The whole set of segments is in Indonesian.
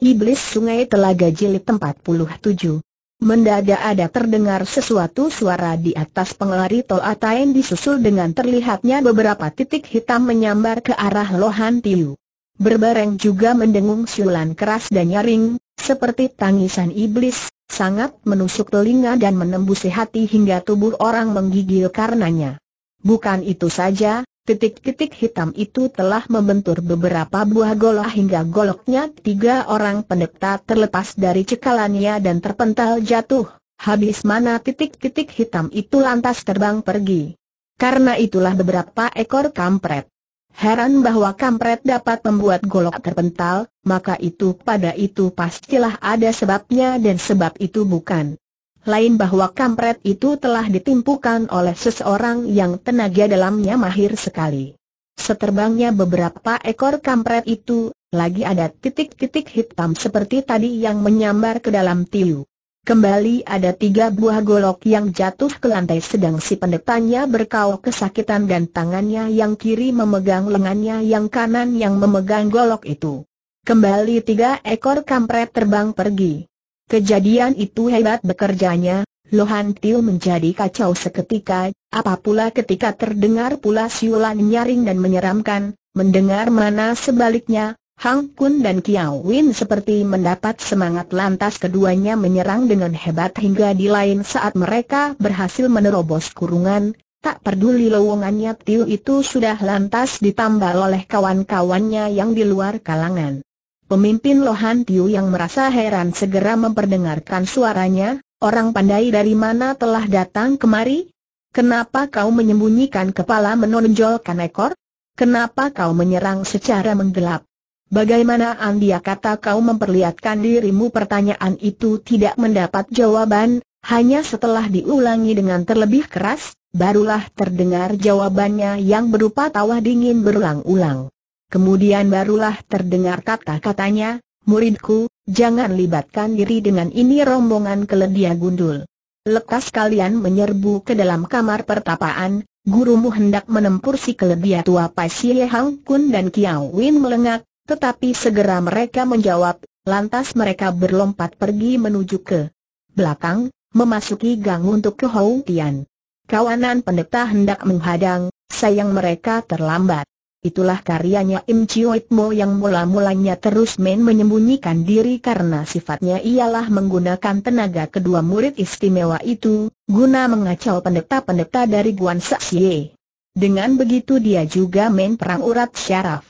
Iblis Sungai Telaga Jilid 47 Mendadak ada terdengar sesuatu suara di atas pengelari tol Atain disusul dengan terlihatnya beberapa titik hitam menyambar ke arah Lohan Tiu. Berbareng juga mendengung siulan keras dan nyaring, seperti tangisan iblis, sangat menusuk telinga dan menembus hati hingga tubuh orang menggigil karenanya. Bukan itu saja, Titik-titik hitam itu telah membentur beberapa buah golok hingga goloknya tiga orang pendekta terlepas dari cekalannya dan terpental jatuh, habis mana titik-titik hitam itu lantas terbang pergi. Karena itulah beberapa ekor kampret. Heran bahwa kampret dapat membuat golok terpental, maka itu pada itu pastilah ada sebabnya dan sebab itu bukan lain bahwa kampret itu telah ditimpukan oleh seseorang yang tenaga dalamnya mahir sekali. Seterbangnya beberapa ekor kampret itu, lagi ada titik-titik hitam seperti tadi yang menyambar ke dalam tiu. Kembali ada tiga buah golok yang jatuh ke lantai sedang si pendetanya berkau kesakitan dan tangannya yang kiri memegang lengannya yang kanan yang memegang golok itu. Kembali tiga ekor kampret terbang pergi. Kejadian itu hebat bekerjanya, Lohan Tiu menjadi kacau seketika, apapula ketika terdengar pula siulan nyaring dan menyeramkan, mendengar mana sebaliknya, Hang Kun dan Kiao Win seperti mendapat semangat lantas keduanya menyerang dengan hebat hingga di lain saat mereka berhasil menerobos kurungan, tak peduli lowongannya Tiu itu sudah lantas ditambal oleh kawan-kawannya yang di luar kalangan. Pemimpin Lohan Tiu yang merasa heran segera memperdengarkan suaranya, orang pandai dari mana telah datang kemari? Kenapa kau menyembunyikan kepala menonjolkan ekor? Kenapa kau menyerang secara menggelap? Bagaimana Andia kata kau memperlihatkan dirimu pertanyaan itu tidak mendapat jawaban, hanya setelah diulangi dengan terlebih keras, barulah terdengar jawabannya yang berupa tawa dingin berulang-ulang. Kemudian barulah terdengar kata-katanya, muridku, jangan libatkan diri dengan ini rombongan keledia gundul. Lekas kalian menyerbu ke dalam kamar pertapaan, gurumu hendak menempur si keledia tua Pai Xie Hang Kun dan Kiao Win melengak, tetapi segera mereka menjawab, lantas mereka berlompat pergi menuju ke belakang, memasuki gang untuk ke Hou Tian. Kawanan pendeta hendak menghadang, sayang mereka terlambat. Itulah karyanya Im Chioit Mo yang mula-mulanya terus main menyembunyikan diri karena sifatnya ialah menggunakan tenaga kedua murid istimewa itu, guna mengacau pendeta-pendeta dari Guan Saxie. Dengan begitu dia juga main perang urat syaraf.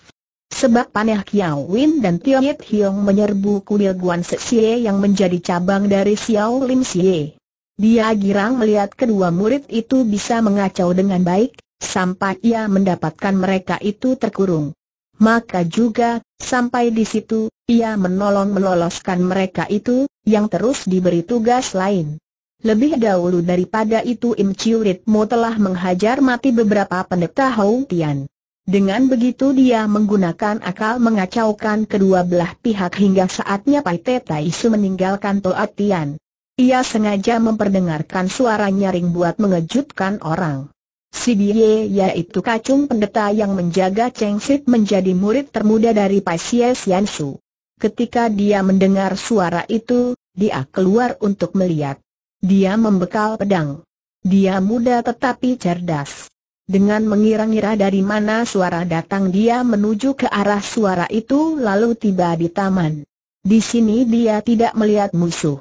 Sebab Paneh Kiao Win dan Tio Yit Hiong menyerbu kuil Guan Saxie yang menjadi cabang dari Xiao Lim Xie. Dia girang melihat kedua murid itu bisa mengacau dengan baik, sampai ia mendapatkan mereka itu terkurung. Maka juga, sampai di situ, ia menolong meloloskan mereka itu, yang terus diberi tugas lain. Lebih dahulu daripada itu Im Chiu Ritmo telah menghajar mati beberapa pendeta Hou Tian. Dengan begitu dia menggunakan akal mengacaukan kedua belah pihak hingga saatnya Pai Te Tai meninggalkan Toa Tian. Ia sengaja memperdengarkan suara nyaring buat mengejutkan orang. Si Bie yaitu kacung pendeta yang menjaga Cheng Sit menjadi murid termuda dari Paisye Sian Su. Ketika dia mendengar suara itu, dia keluar untuk melihat. Dia membekal pedang. Dia muda tetapi cerdas. Dengan mengira-ngira dari mana suara datang dia menuju ke arah suara itu lalu tiba di taman. Di sini dia tidak melihat musuh.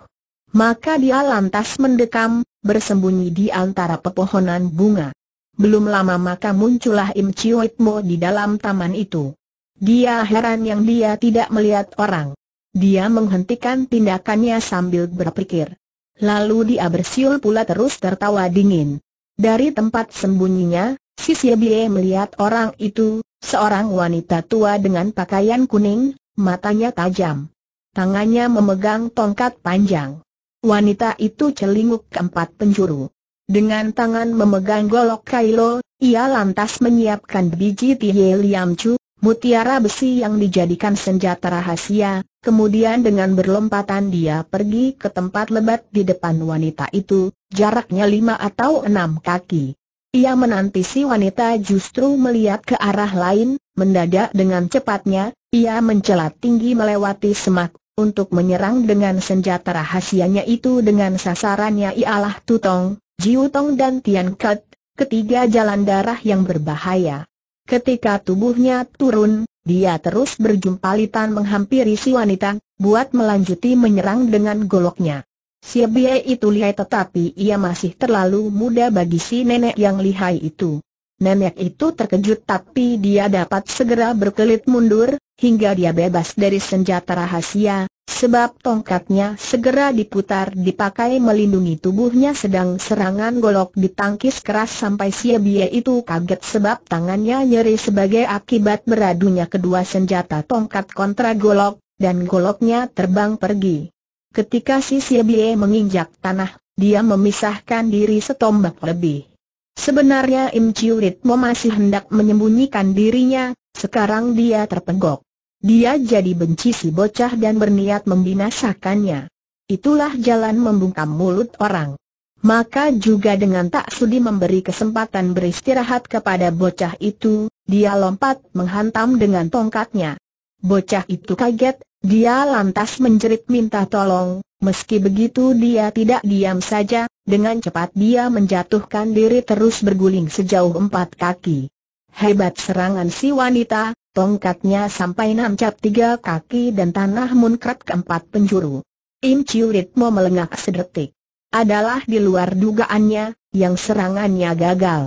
Maka dia lantas mendekam, bersembunyi di antara pepohonan bunga. Belum lama maka muncullah Im Chiwitmo di dalam taman itu. Dia heran yang dia tidak melihat orang. Dia menghentikan tindakannya sambil berpikir. Lalu dia bersiul pula terus tertawa dingin. Dari tempat sembunyinya, si Siebie melihat orang itu, seorang wanita tua dengan pakaian kuning, matanya tajam. Tangannya memegang tongkat panjang. Wanita itu celinguk keempat penjuru. Dengan tangan memegang golok Kailo, ia lantas menyiapkan biji Tiye Liam Chu, mutiara besi yang dijadikan senjata rahasia, kemudian dengan berlompatan dia pergi ke tempat lebat di depan wanita itu, jaraknya lima atau enam kaki. Ia menanti si wanita justru melihat ke arah lain, mendadak dengan cepatnya, ia mencelat tinggi melewati semak untuk menyerang dengan senjata rahasianya itu dengan sasarannya ialah tutong, Jiutong dan Tian Kat, ketiga jalan darah yang berbahaya. Ketika tubuhnya turun, dia terus berjumpalitan menghampiri si wanita, buat melanjuti menyerang dengan goloknya. Si Bie itu lihai tetapi ia masih terlalu muda bagi si nenek yang lihai itu. Nenek itu terkejut tapi dia dapat segera berkelit mundur, hingga dia bebas dari senjata rahasia, Sebab tongkatnya segera diputar dipakai melindungi tubuhnya sedang serangan golok ditangkis keras sampai si Bie itu kaget sebab tangannya nyeri sebagai akibat beradunya kedua senjata tongkat kontra golok, dan goloknya terbang pergi. Ketika si Bie menginjak tanah, dia memisahkan diri setombak lebih. Sebenarnya Im Chiu Ritmo masih hendak menyembunyikan dirinya, sekarang dia terpenggok. Dia jadi benci si bocah dan berniat membinasakannya. Itulah jalan membungkam mulut orang. Maka juga dengan tak sudi memberi kesempatan beristirahat kepada bocah itu, dia lompat menghantam dengan tongkatnya. Bocah itu kaget, dia lantas menjerit minta tolong, meski begitu dia tidak diam saja, dengan cepat dia menjatuhkan diri terus berguling sejauh empat kaki. Hebat serangan si wanita, Tongkatnya sampai nancap tiga kaki dan tanah munkrat keempat penjuru. Im Chiu Ritmo melengak sedetik. Adalah di luar dugaannya, yang serangannya gagal.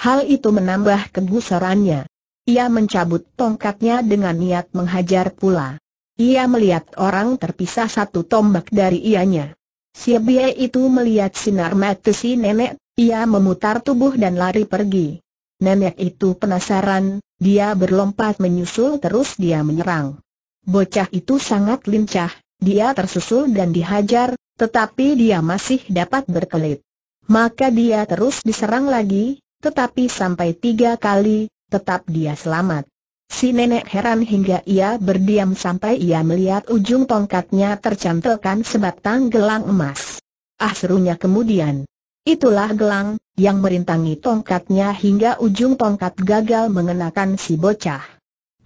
Hal itu menambah kegusarannya. Ia mencabut tongkatnya dengan niat menghajar pula. Ia melihat orang terpisah satu tombak dari ianya. Si Bie itu melihat sinar mata si nenek, ia memutar tubuh dan lari pergi. Nenek itu penasaran, dia berlompat menyusul terus dia menyerang. Bocah itu sangat lincah, dia tersusul dan dihajar, tetapi dia masih dapat berkelit. Maka dia terus diserang lagi, tetapi sampai tiga kali, tetap dia selamat. Si nenek heran hingga ia berdiam sampai ia melihat ujung tongkatnya tercantelkan sebatang gelang emas. Ah serunya kemudian, Itulah gelang, yang merintangi tongkatnya hingga ujung tongkat gagal mengenakan si bocah.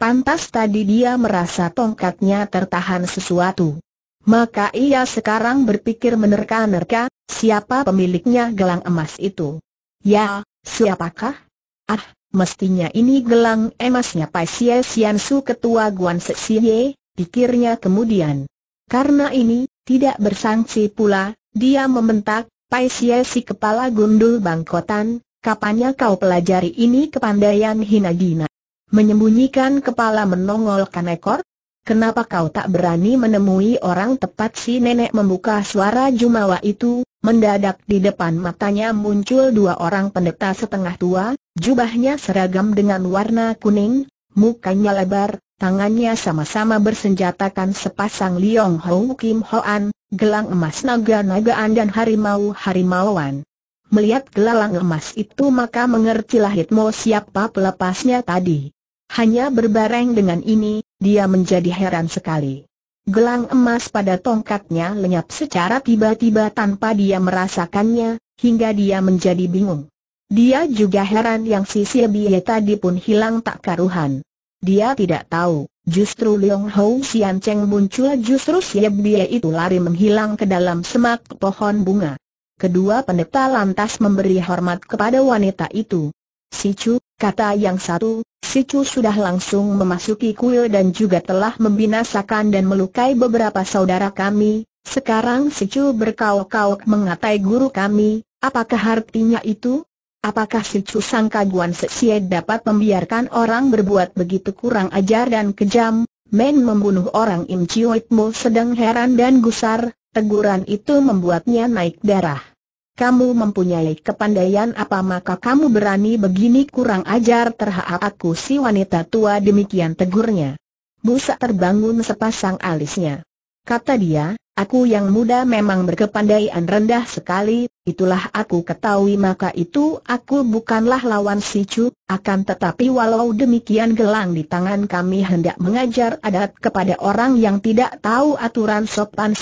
Pantas tadi dia merasa tongkatnya tertahan sesuatu. Maka ia sekarang berpikir menerka-nerka, siapa pemiliknya gelang emas itu? Ya, siapakah? Ah, mestinya ini gelang emasnya Pai Xie Sian Su Ketua Guan Se Xie, pikirnya kemudian. Karena ini, tidak bersangsi pula, dia membentak, Pai Xie si kepala gundul bangkotan, kapannya kau pelajari ini kepandaian Hinagina? Menyembunyikan kepala menongolkan ekor? Kenapa kau tak berani menemui orang tepat si nenek membuka suara jumawa itu? Mendadak di depan matanya muncul dua orang pendeta setengah tua, jubahnya seragam dengan warna kuning, mukanya lebar, tangannya sama-sama bersenjatakan sepasang Liong Hou Kim Hoan, gelang emas naga-nagaan dan harimau-harimauan. Melihat gelang emas itu maka mengertilah Hitmo siapa pelepasnya tadi. Hanya berbareng dengan ini, dia menjadi heran sekali. Gelang emas pada tongkatnya lenyap secara tiba-tiba tanpa dia merasakannya, hingga dia menjadi bingung. Dia juga heran yang sisi biaya tadi pun hilang tak karuhan. Dia tidak tahu, justru Leong Hou Sian Cheng muncul justru Siap dia itu lari menghilang ke dalam semak pohon bunga. Kedua pendeta lantas memberi hormat kepada wanita itu. Si Chu kata yang satu, Si Chu sudah langsung memasuki kuil dan juga telah membinasakan dan melukai beberapa saudara kami. Sekarang Si Chu berkauk-kauk mengatai guru kami, apakah artinya itu? Apakah si Sang Kaguan Sesie dapat membiarkan orang berbuat begitu kurang ajar dan kejam, men membunuh orang Im Mo sedang heran dan gusar, teguran itu membuatnya naik darah. Kamu mempunyai kepandaian apa maka kamu berani begini kurang ajar terhadap aku si wanita tua demikian tegurnya. Busa terbangun sepasang alisnya. Kata dia, Aku yang muda memang berkepandaian rendah sekali, itulah aku ketahui maka itu aku bukanlah lawan si Chu, akan tetapi walau demikian gelang di tangan kami hendak mengajar adat kepada orang yang tidak tahu aturan sopan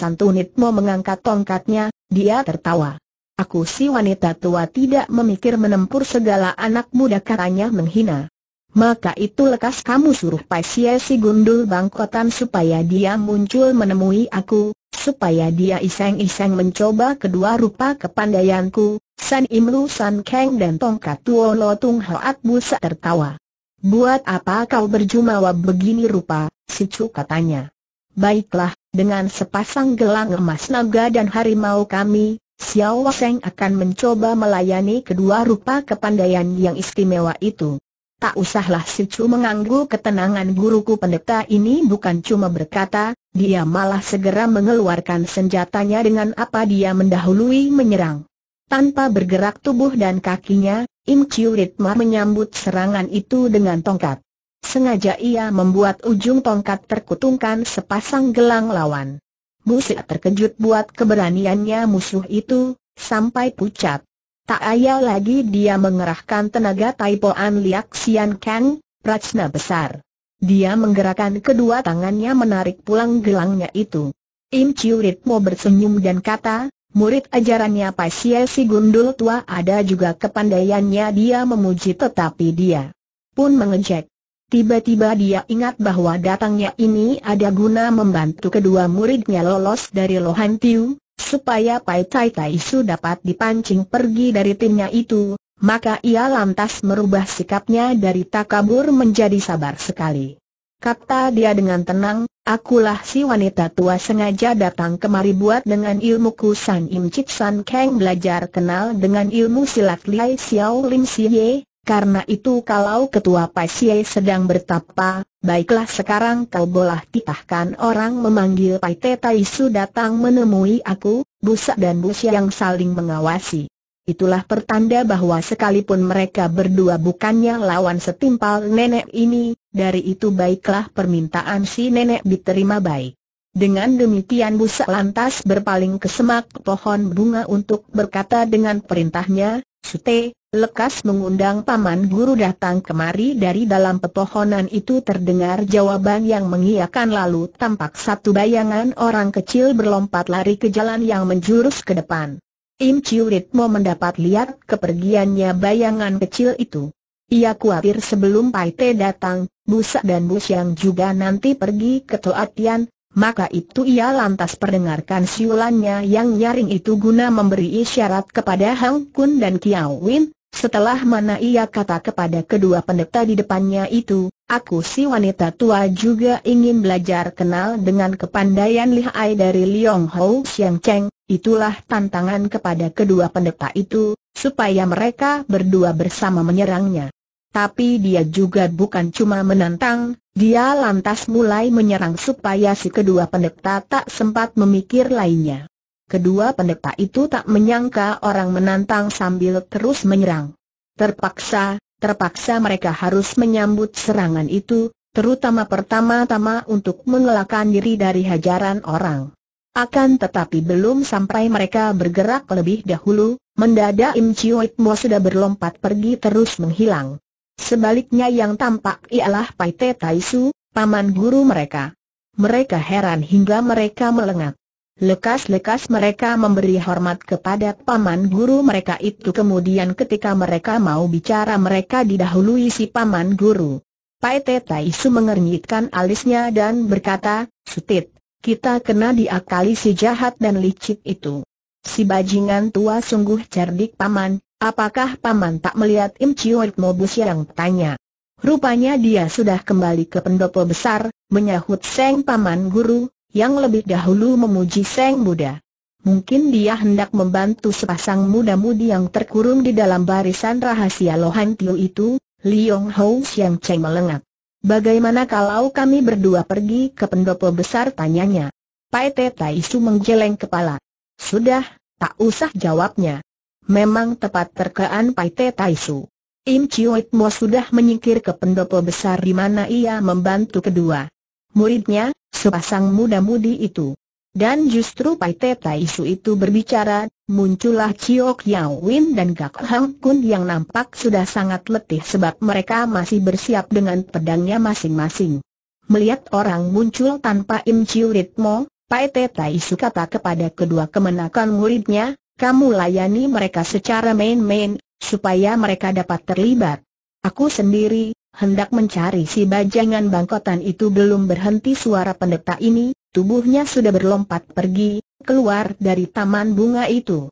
mau mengangkat tongkatnya, dia tertawa. Aku si wanita tua tidak memikir menempur segala anak muda katanya menghina. Maka itu lekas kamu suruh Paisie si gundul bangkotan supaya dia muncul menemui aku, supaya dia iseng-iseng mencoba kedua rupa kepandaianku, San Im Lu San Kang dan Tongkat Tuo Lo Tung Hoat Busa tertawa. Buat apa kau berjumawa begini rupa, si Cu katanya. Baiklah, dengan sepasang gelang emas naga dan harimau kami, Xiao Wang akan mencoba melayani kedua rupa kepandaian yang istimewa itu. Tak usahlah si Chu mengganggu ketenangan guruku pendeta ini bukan cuma berkata, dia malah segera mengeluarkan senjatanya dengan apa dia mendahului menyerang. Tanpa bergerak tubuh dan kakinya, Im Chiu Ritma menyambut serangan itu dengan tongkat. Sengaja ia membuat ujung tongkat terkutungkan sepasang gelang lawan. Musik terkejut buat keberaniannya musuh itu, sampai pucat. Tak ayal lagi dia mengerahkan tenaga Taipoan Liak Sian Kang, prajna besar. Dia menggerakkan kedua tangannya menarik pulang gelangnya itu. Im Chiu Ritmo bersenyum dan kata, murid ajarannya Sia si Gundul Tua ada juga kepandaiannya dia memuji tetapi dia pun mengejek. Tiba-tiba dia ingat bahwa datangnya ini ada guna membantu kedua muridnya lolos dari Lohan Tiu, supaya Pai Tai Su dapat dipancing pergi dari timnya itu, maka ia lantas merubah sikapnya dari takabur menjadi sabar sekali. Kata dia dengan tenang, akulah si wanita tua sengaja datang kemari buat dengan ilmuku San Im Chit San Kang belajar kenal dengan ilmu silat Liai Xiao Lim Si Ye. karena itu kalau ketua Pai Ye sedang bertapa, Baiklah sekarang kau boleh titahkan orang memanggil Pai Tetaisu datang menemui aku, Busak dan Busya yang saling mengawasi. Itulah pertanda bahwa sekalipun mereka berdua bukannya lawan setimpal nenek ini, dari itu baiklah permintaan si nenek diterima baik. Dengan demikian Busak lantas berpaling ke semak pohon bunga untuk berkata dengan perintahnya, Sute, Lekas mengundang Paman Guru datang kemari dari dalam pepohonan itu terdengar jawaban yang mengiakan lalu tampak satu bayangan orang kecil berlompat lari ke jalan yang menjurus ke depan. Im Chiu Ritmo mendapat lihat kepergiannya bayangan kecil itu. Ia khawatir sebelum Pai Te datang, Busa dan Bus yang juga nanti pergi ke Toatian, maka itu ia lantas perdengarkan siulannya yang nyaring itu guna memberi isyarat kepada Hang Kun dan Kiao Win, setelah mana ia kata kepada kedua pendeta di depannya itu, aku si wanita tua juga ingin belajar kenal dengan kepandaian lihai dari Liong Hou Xiang Cheng, itulah tantangan kepada kedua pendeta itu, supaya mereka berdua bersama menyerangnya. Tapi dia juga bukan cuma menantang, dia lantas mulai menyerang supaya si kedua pendeta tak sempat memikir lainnya. Kedua pendeta itu tak menyangka orang menantang sambil terus menyerang. Terpaksa, terpaksa mereka harus menyambut serangan itu, terutama pertama-tama untuk mengelakkan diri dari hajaran orang. Akan tetapi belum sampai mereka bergerak lebih dahulu, mendadak Im Chiu Mo sudah berlompat pergi terus menghilang. Sebaliknya yang tampak ialah Pai Te Su, paman guru mereka. Mereka heran hingga mereka melengak. Lekas-lekas mereka memberi hormat kepada paman guru mereka itu kemudian ketika mereka mau bicara mereka didahului si paman guru. Paite Taisu mengernyitkan alisnya dan berkata, Sutit, kita kena diakali si jahat dan licik itu. Si bajingan tua sungguh cerdik paman, apakah paman tak melihat Im Chiwet Mobus yang tanya? Rupanya dia sudah kembali ke pendopo besar, menyahut Seng Paman Guru, yang lebih dahulu memuji Seng Buddha. Mungkin dia hendak membantu sepasang muda-mudi yang terkurung di dalam barisan rahasia Lohan Tiu itu, Liong Hou Xiang Cheng melengak. Bagaimana kalau kami berdua pergi ke pendopo besar tanyanya? Pai Te Tai Su menggeleng kepala. Sudah, tak usah jawabnya. Memang tepat terkean Pai Te Tai Su. Im Chiu Mo sudah menyingkir ke pendopo besar di mana ia membantu kedua muridnya, sepasang muda-mudi itu. Dan justru Pai Te Tai itu berbicara, muncullah Chio Kiao Win dan Gak Hang Kun yang nampak sudah sangat letih sebab mereka masih bersiap dengan pedangnya masing-masing. Melihat orang muncul tanpa Im Chiu Ritmo, Pai Te Tai kata kepada kedua kemenakan muridnya, kamu layani mereka secara main-main, supaya mereka dapat terlibat. Aku sendiri, hendak mencari si bajangan bangkotan itu belum berhenti suara pendeta ini, tubuhnya sudah berlompat pergi, keluar dari taman bunga itu.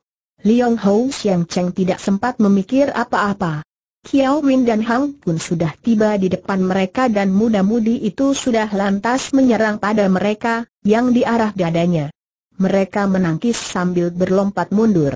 Liang Hou Xiang Cheng tidak sempat memikir apa-apa. Kiao Win dan Hang Kun sudah tiba di depan mereka dan muda-mudi itu sudah lantas menyerang pada mereka, yang diarah dadanya. Mereka menangkis sambil berlompat mundur.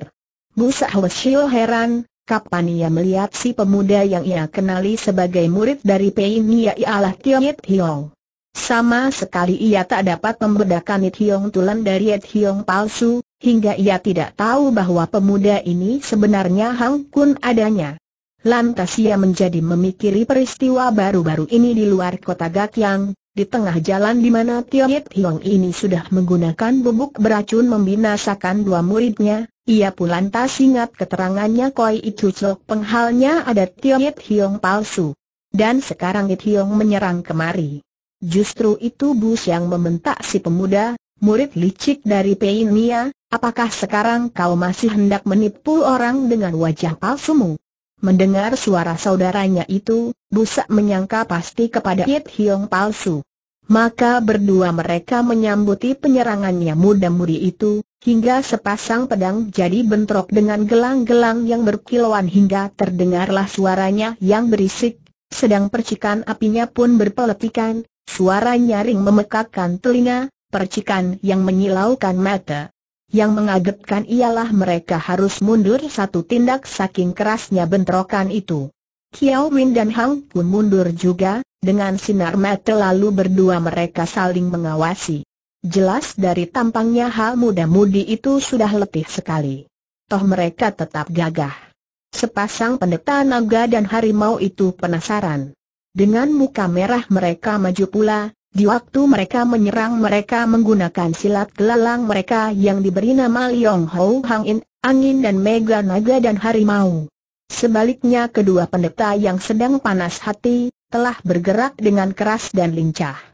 Bu Shio heran, kapan ia melihat si pemuda yang ia kenali sebagai murid dari Pei Nia ialah Tiet Hiong. Sama sekali ia tak dapat membedakan It Hiong Tulen dari It Hiong palsu, hingga ia tidak tahu bahwa pemuda ini sebenarnya Hang Kun adanya. Lantas ia menjadi memikiri peristiwa baru-baru ini di luar kota Gakyang, di tengah jalan di mana Tiet Hiong ini sudah menggunakan bubuk beracun membinasakan dua muridnya, ia pun lantas ingat keterangannya Koi Itu Chok penghalnya ada Yit Hiong palsu. Dan sekarang It Hiong menyerang kemari. Justru itu Bus yang membentak si pemuda, murid licik dari Nia, apakah sekarang kau masih hendak menipu orang dengan wajah palsumu? Mendengar suara saudaranya itu, Busak menyangka pasti kepada It Hiong palsu. Maka berdua mereka menyambuti penyerangannya muda muri itu, hingga sepasang pedang jadi bentrok dengan gelang-gelang yang berkilauan hingga terdengarlah suaranya yang berisik, sedang percikan apinya pun berpeletikan, suara nyaring memekakkan telinga, percikan yang menyilaukan mata. Yang mengagetkan ialah mereka harus mundur satu tindak saking kerasnya bentrokan itu. Kiao Win dan Hang pun mundur juga, dengan sinar mata lalu berdua mereka saling mengawasi. Jelas dari tampangnya hal muda-mudi itu sudah letih sekali. Toh mereka tetap gagah. Sepasang pendeta naga dan harimau itu penasaran. Dengan muka merah mereka maju pula, di waktu mereka menyerang mereka menggunakan silat gelalang mereka yang diberi nama Liong Hou Hang In, angin dan mega naga dan harimau. Sebaliknya kedua pendeta yang sedang panas hati, telah bergerak dengan keras dan lincah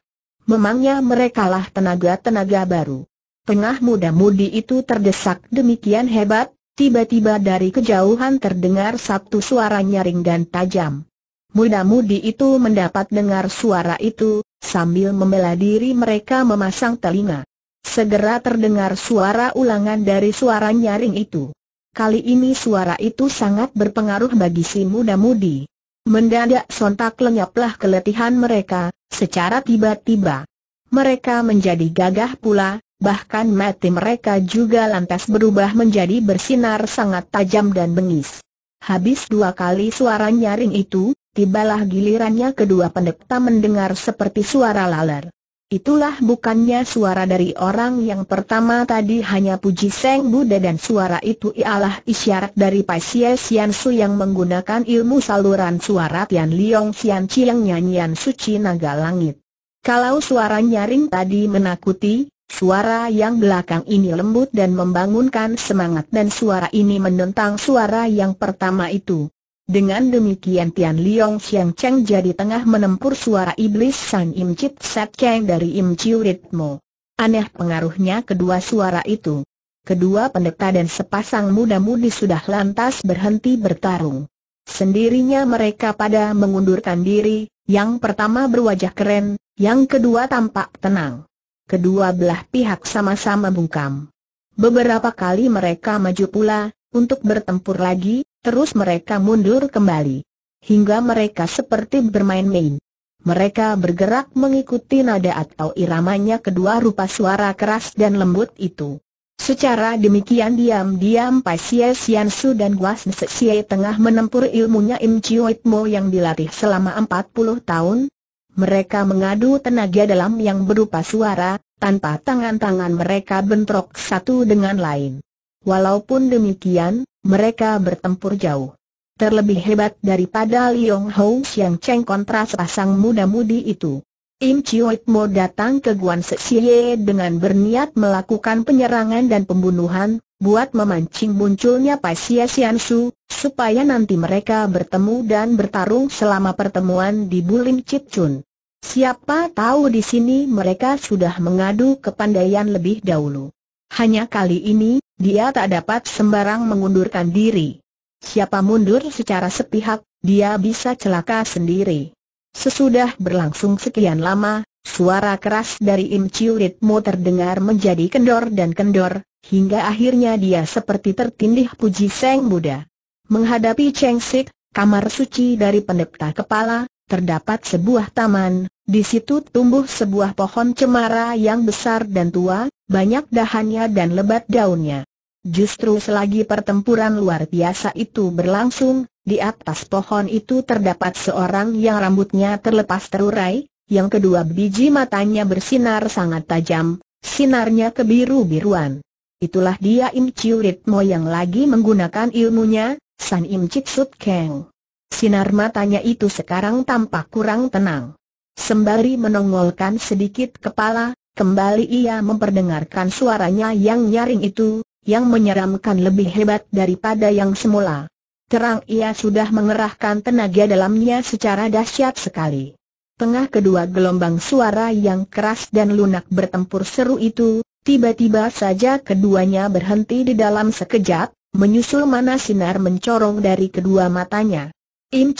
memangnya mereka lah tenaga-tenaga baru. Tengah muda-mudi itu terdesak demikian hebat, tiba-tiba dari kejauhan terdengar satu suara nyaring dan tajam. Muda-mudi itu mendapat dengar suara itu, sambil membela diri mereka memasang telinga. Segera terdengar suara ulangan dari suara nyaring itu. Kali ini suara itu sangat berpengaruh bagi si muda-mudi. Mendadak sontak lenyaplah keletihan mereka, secara tiba-tiba. Mereka menjadi gagah pula, bahkan mati mereka juga lantas berubah menjadi bersinar sangat tajam dan bengis. Habis dua kali suara nyaring itu, tibalah gilirannya kedua pendekta mendengar seperti suara laler. Itulah bukannya suara dari orang yang pertama tadi hanya puji Seng Buddha dan suara itu ialah isyarat dari Pai Sian Su yang menggunakan ilmu saluran suara Tian Liong Sian Chiang nyanyian suci naga langit. Kalau suara nyaring tadi menakuti, Suara yang belakang ini lembut dan membangunkan semangat dan suara ini menentang suara yang pertama itu. Dengan demikian Tian Liang Xiang Cheng jadi tengah menempur suara iblis San Im Chit Sat Cheng dari Im Chiu Ritmo. Aneh pengaruhnya kedua suara itu. Kedua pendeta dan sepasang muda-mudi sudah lantas berhenti bertarung. Sendirinya mereka pada mengundurkan diri, yang pertama berwajah keren, yang kedua tampak tenang. Kedua belah pihak sama-sama bungkam. Beberapa kali mereka maju pula, untuk bertempur lagi, Terus mereka mundur kembali. Hingga mereka seperti bermain-main. Mereka bergerak mengikuti nada atau iramanya kedua rupa suara keras dan lembut itu. Secara demikian diam-diam Pai Sian Su dan Guas Sia tengah menempuh ilmunya Im Chiu Mo yang dilatih selama 40 tahun. Mereka mengadu tenaga dalam yang berupa suara, tanpa tangan-tangan mereka bentrok satu dengan lain. Walaupun demikian, mereka bertempur jauh. Terlebih hebat daripada Liong Hou Xiang Cheng kontra sepasang muda-mudi itu. Im Chiu Mo datang ke Guan Sexiye dengan berniat melakukan penyerangan dan pembunuhan, buat memancing munculnya Pai Xie Xian Su, supaya nanti mereka bertemu dan bertarung selama pertemuan di Bulim Chit Chun. Siapa tahu di sini mereka sudah mengadu kepandaian lebih dahulu. Hanya kali ini, dia tak dapat sembarang mengundurkan diri. Siapa mundur secara sepihak, dia bisa celaka sendiri. Sesudah berlangsung sekian lama, suara keras dari Im Chiu Ritmo terdengar menjadi kendor dan kendor, hingga akhirnya dia seperti tertindih puji Seng Buddha. Menghadapi Cheng Sik, kamar suci dari pendeta kepala, terdapat sebuah taman, di situ tumbuh sebuah pohon cemara yang besar dan tua, banyak dahannya dan lebat daunnya. Justru selagi pertempuran luar biasa itu berlangsung, di atas pohon itu terdapat seorang yang rambutnya terlepas terurai, yang kedua biji matanya bersinar sangat tajam, sinarnya kebiru-biruan. Itulah dia Im Chiu Ritmo yang lagi menggunakan ilmunya, San Im Chit Sut Keng. Sinar matanya itu sekarang tampak kurang tenang. Sembari menongolkan sedikit kepala, Kembali ia memperdengarkan suaranya yang nyaring itu, yang menyeramkan lebih hebat daripada yang semula. Terang ia sudah mengerahkan tenaga dalamnya secara dahsyat sekali. Tengah kedua gelombang suara yang keras dan lunak bertempur seru itu, tiba-tiba saja keduanya berhenti di dalam sekejap, menyusul mana sinar mencorong dari kedua matanya. Im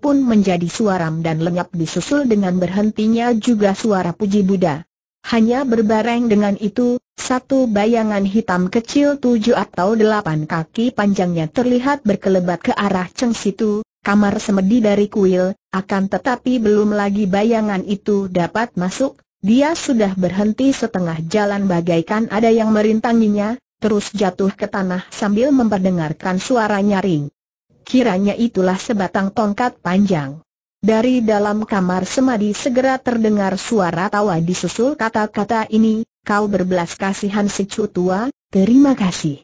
pun menjadi suaram dan lenyap disusul dengan berhentinya juga suara puji Buddha. Hanya berbareng dengan itu, satu bayangan hitam kecil tujuh atau delapan kaki panjangnya terlihat berkelebat ke arah ceng Situ, kamar semedi dari kuil, akan tetapi belum lagi bayangan itu dapat masuk, dia sudah berhenti setengah jalan bagaikan ada yang merintanginya, terus jatuh ke tanah sambil memperdengarkan suara nyaring. Kiranya itulah sebatang tongkat panjang. Dari dalam kamar semadi segera terdengar suara tawa disusul kata-kata ini, kau berbelas kasihan si tua, terima kasih.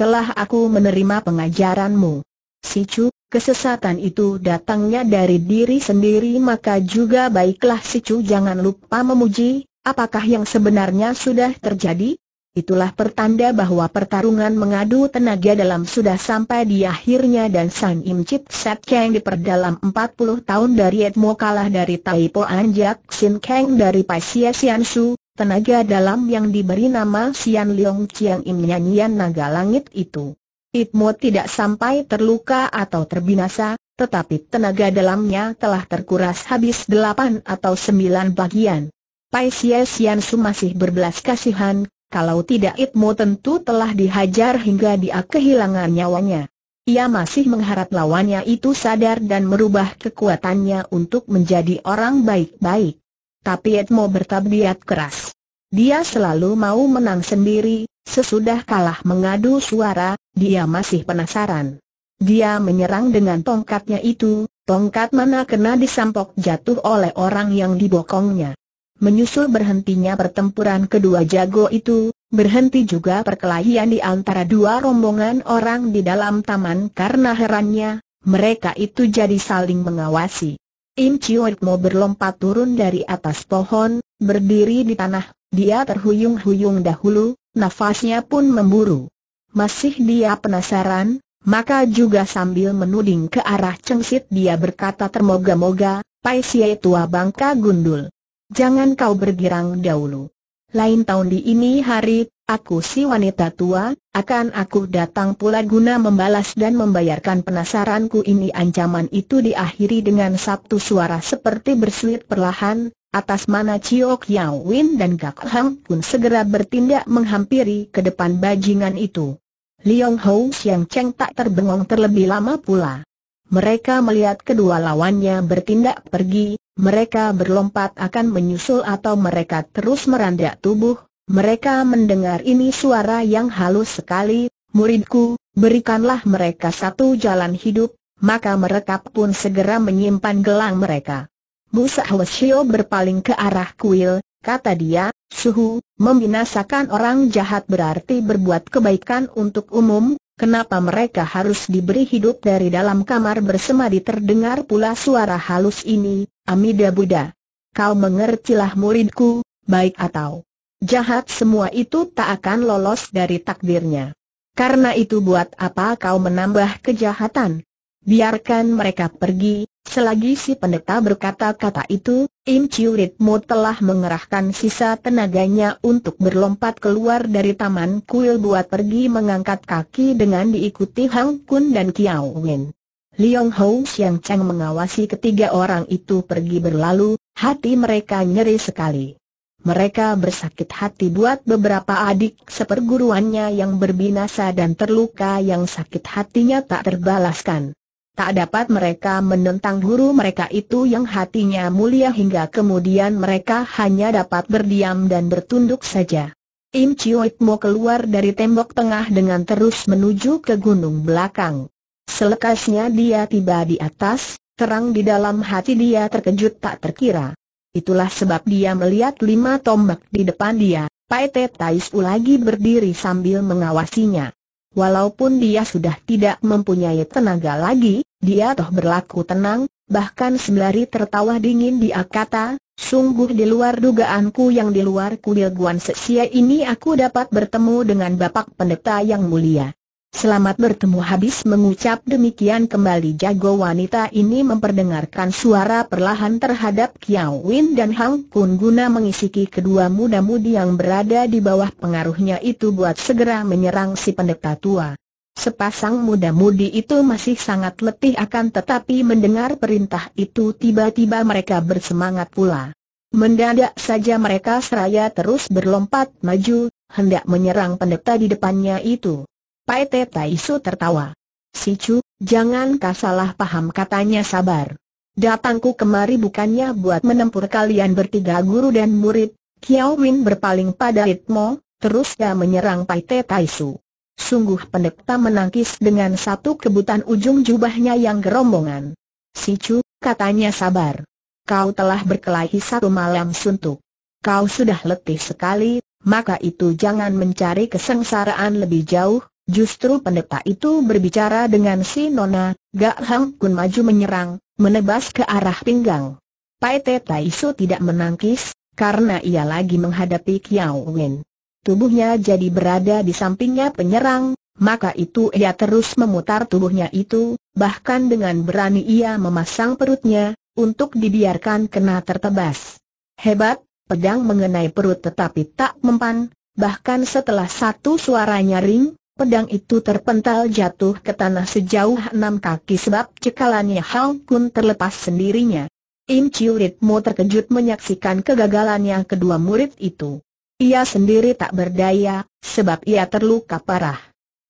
Telah aku menerima pengajaranmu. Si cu, kesesatan itu datangnya dari diri sendiri maka juga baiklah si cu jangan lupa memuji, apakah yang sebenarnya sudah terjadi? Itulah pertanda bahwa pertarungan mengadu tenaga dalam sudah sampai di akhirnya dan Sang Im Chit Set Kang diperdalam 40 tahun dari Edmo kalah dari Tai Po Anjak Sin Kang dari Pai Sia Sian Su, tenaga dalam yang diberi nama Sian Leong Chiang Im nyanyian naga langit itu. Itmo tidak sampai terluka atau terbinasa, tetapi tenaga dalamnya telah terkuras habis delapan atau sembilan bagian. Pai Sia Sian Su masih berbelas kasihan, kalau tidak Itmo tentu telah dihajar hingga dia kehilangan nyawanya. Ia masih mengharap lawannya itu sadar dan merubah kekuatannya untuk menjadi orang baik-baik. Tapi Itmo bertabiat keras. Dia selalu mau menang sendiri, sesudah kalah mengadu suara, dia masih penasaran. Dia menyerang dengan tongkatnya itu, tongkat mana kena disampok jatuh oleh orang yang dibokongnya. Menyusul berhentinya pertempuran kedua jago itu, berhenti juga perkelahian di antara dua rombongan orang di dalam taman karena herannya, mereka itu jadi saling mengawasi. Im Chiwet mau berlompat turun dari atas pohon, berdiri di tanah, dia terhuyung-huyung dahulu, nafasnya pun memburu. Masih dia penasaran, maka juga sambil menuding ke arah cengsit dia berkata termoga-moga, Pai Siai tua bangka gundul. Jangan kau bergirang dahulu. Lain tahun di ini hari, aku si wanita tua, akan aku datang pula guna membalas dan membayarkan penasaranku ini ancaman itu diakhiri dengan satu suara seperti berselit perlahan, atas mana Ciok Yao Win dan Gak Hang pun segera bertindak menghampiri ke depan bajingan itu. Liong Hou Siang Cheng tak terbengong terlebih lama pula. Mereka melihat kedua lawannya bertindak pergi, mereka berlompat akan menyusul atau mereka terus merandak tubuh, mereka mendengar ini suara yang halus sekali, muridku, berikanlah mereka satu jalan hidup, maka mereka pun segera menyimpan gelang mereka. Musa Hwasyo berpaling ke arah kuil, kata dia, suhu, membinasakan orang jahat berarti berbuat kebaikan untuk umum, Kenapa mereka harus diberi hidup dari dalam kamar bersemadi terdengar pula suara halus ini, Amida Buddha. Kau mengertilah muridku, baik atau jahat semua itu tak akan lolos dari takdirnya. Karena itu buat apa kau menambah kejahatan? Biarkan mereka pergi, Selagi si pendeta berkata-kata itu, Im Chiu Ritmo telah mengerahkan sisa tenaganya untuk berlompat keluar dari taman kuil buat pergi mengangkat kaki dengan diikuti Hang Kun dan Kiao Wen. Liang Hou Xiang Cheng mengawasi ketiga orang itu pergi berlalu, hati mereka nyeri sekali. Mereka bersakit hati buat beberapa adik seperguruannya yang berbinasa dan terluka yang sakit hatinya tak terbalaskan. Tak dapat mereka menentang guru mereka itu yang hatinya mulia hingga kemudian mereka hanya dapat berdiam dan bertunduk saja. Im Chiuit Mo keluar dari tembok tengah dengan terus menuju ke gunung belakang. Selekasnya dia tiba di atas, terang di dalam hati dia terkejut tak terkira. Itulah sebab dia melihat lima tombak di depan dia, Pai Tais lagi berdiri sambil mengawasinya. Walaupun dia sudah tidak mempunyai tenaga lagi, dia toh berlaku tenang, bahkan sembari tertawa dingin dia kata, sungguh di luar dugaanku yang di luar kuil Guan Seksia ini aku dapat bertemu dengan Bapak Pendeta yang mulia. Selamat bertemu habis mengucap demikian kembali jago wanita ini memperdengarkan suara perlahan terhadap Kiao Win dan Hang Kun guna mengisiki kedua muda-mudi yang berada di bawah pengaruhnya itu buat segera menyerang si pendeta tua. Sepasang muda-mudi itu masih sangat letih akan tetapi mendengar perintah itu tiba-tiba mereka bersemangat pula. Mendadak saja mereka seraya terus berlompat maju, hendak menyerang pendeta di depannya itu. Pai Te Taisu tertawa. Si Chu, jangan kau salah paham katanya sabar. Datangku kemari bukannya buat menempur kalian bertiga guru dan murid, Kiao Win berpaling pada Itmo, terus dia menyerang Pai Te Taisu. Sungguh pendeta menangkis dengan satu kebutan ujung jubahnya yang gerombongan. Si Chu, katanya sabar. Kau telah berkelahi satu malam suntuk. Kau sudah letih sekali, maka itu jangan mencari kesengsaraan lebih jauh, Justru pendeta itu berbicara dengan si Nona, Gak Hang Kun maju menyerang, menebas ke arah pinggang. Pai Te Su tidak menangkis, karena ia lagi menghadapi Kiao Wen. Tubuhnya jadi berada di sampingnya penyerang, maka itu ia terus memutar tubuhnya itu, bahkan dengan berani ia memasang perutnya, untuk dibiarkan kena tertebas. Hebat, pedang mengenai perut tetapi tak mempan, bahkan setelah satu suara nyaring, Pedang itu terpental jatuh ke tanah sejauh enam kaki sebab cekalannya Hang Kun terlepas sendirinya. Im Chiu Ritmo terkejut menyaksikan kegagalan yang kedua murid itu. Ia sendiri tak berdaya, sebab ia terluka parah.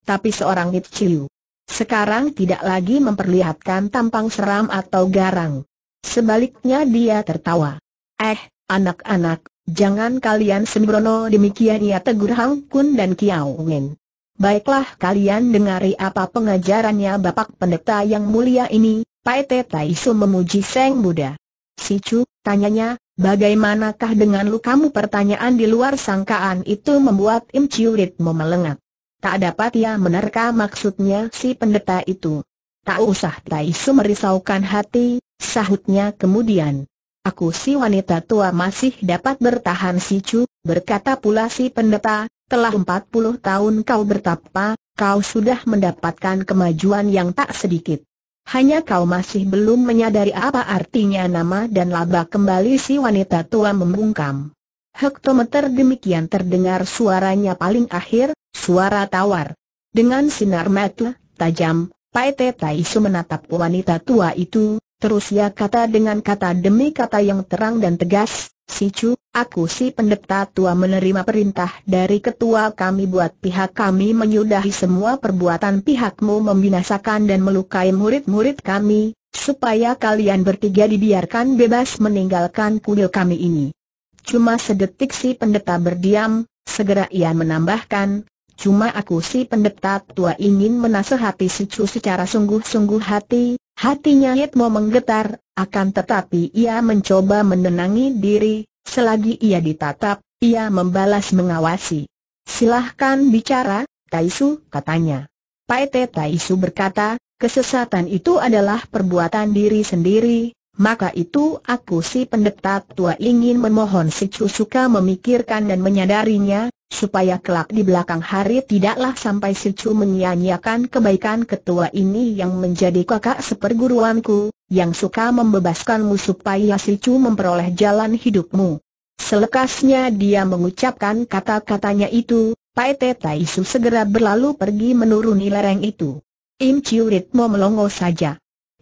Tapi seorang It Chiu sekarang tidak lagi memperlihatkan tampang seram atau garang. Sebaliknya dia tertawa. Eh, anak-anak, jangan kalian sembrono demikian ia tegur Hang Kun dan Kiao Wen. Baiklah kalian dengari apa pengajarannya Bapak Pendeta yang mulia ini, Paite Taisu memuji Seng Buddha. Si Chu, tanyanya, bagaimanakah dengan lukamu pertanyaan di luar sangkaan itu membuat Im Chiu Lit memelengat. Tak dapat ia ya, menerka maksudnya si pendeta itu. Tak usah Taisu merisaukan hati, sahutnya kemudian. Aku si wanita tua masih dapat bertahan si Chu, berkata pula si pendeta, telah 40 tahun kau bertapa, kau sudah mendapatkan kemajuan yang tak sedikit. Hanya kau masih belum menyadari apa artinya nama dan laba kembali si wanita tua membungkam. Hektometer demikian terdengar suaranya paling akhir, suara tawar. Dengan sinar mata tajam, Paete Taisu menatap wanita tua itu, terus ia kata dengan kata demi kata yang terang dan tegas, Si Chu, aku si pendeta tua menerima perintah dari ketua kami buat pihak kami menyudahi semua perbuatan pihakmu membinasakan dan melukai murid-murid kami, supaya kalian bertiga dibiarkan bebas meninggalkan kuil kami ini. Cuma sedetik si pendeta berdiam, segera ia menambahkan, cuma aku si pendeta tua ingin menasehati si Chu secara sungguh-sungguh hati, hatinya Hitmo menggetar, akan tetapi ia mencoba menenangi diri, selagi ia ditatap, ia membalas mengawasi. Silahkan bicara, Taisu, katanya. Paete Taisu berkata, kesesatan itu adalah perbuatan diri sendiri, maka itu aku si pendeta tua ingin memohon si suka memikirkan dan menyadarinya, supaya kelak di belakang hari tidaklah sampai si Chu menyia-nyiakan kebaikan ketua ini yang menjadi kakak seperguruanku, yang suka membebaskanmu supaya si Cu memperoleh jalan hidupmu. Selekasnya dia mengucapkan kata-katanya itu, Paete Su segera berlalu pergi menuruni lereng itu. Im Chiu Ritmo melongo saja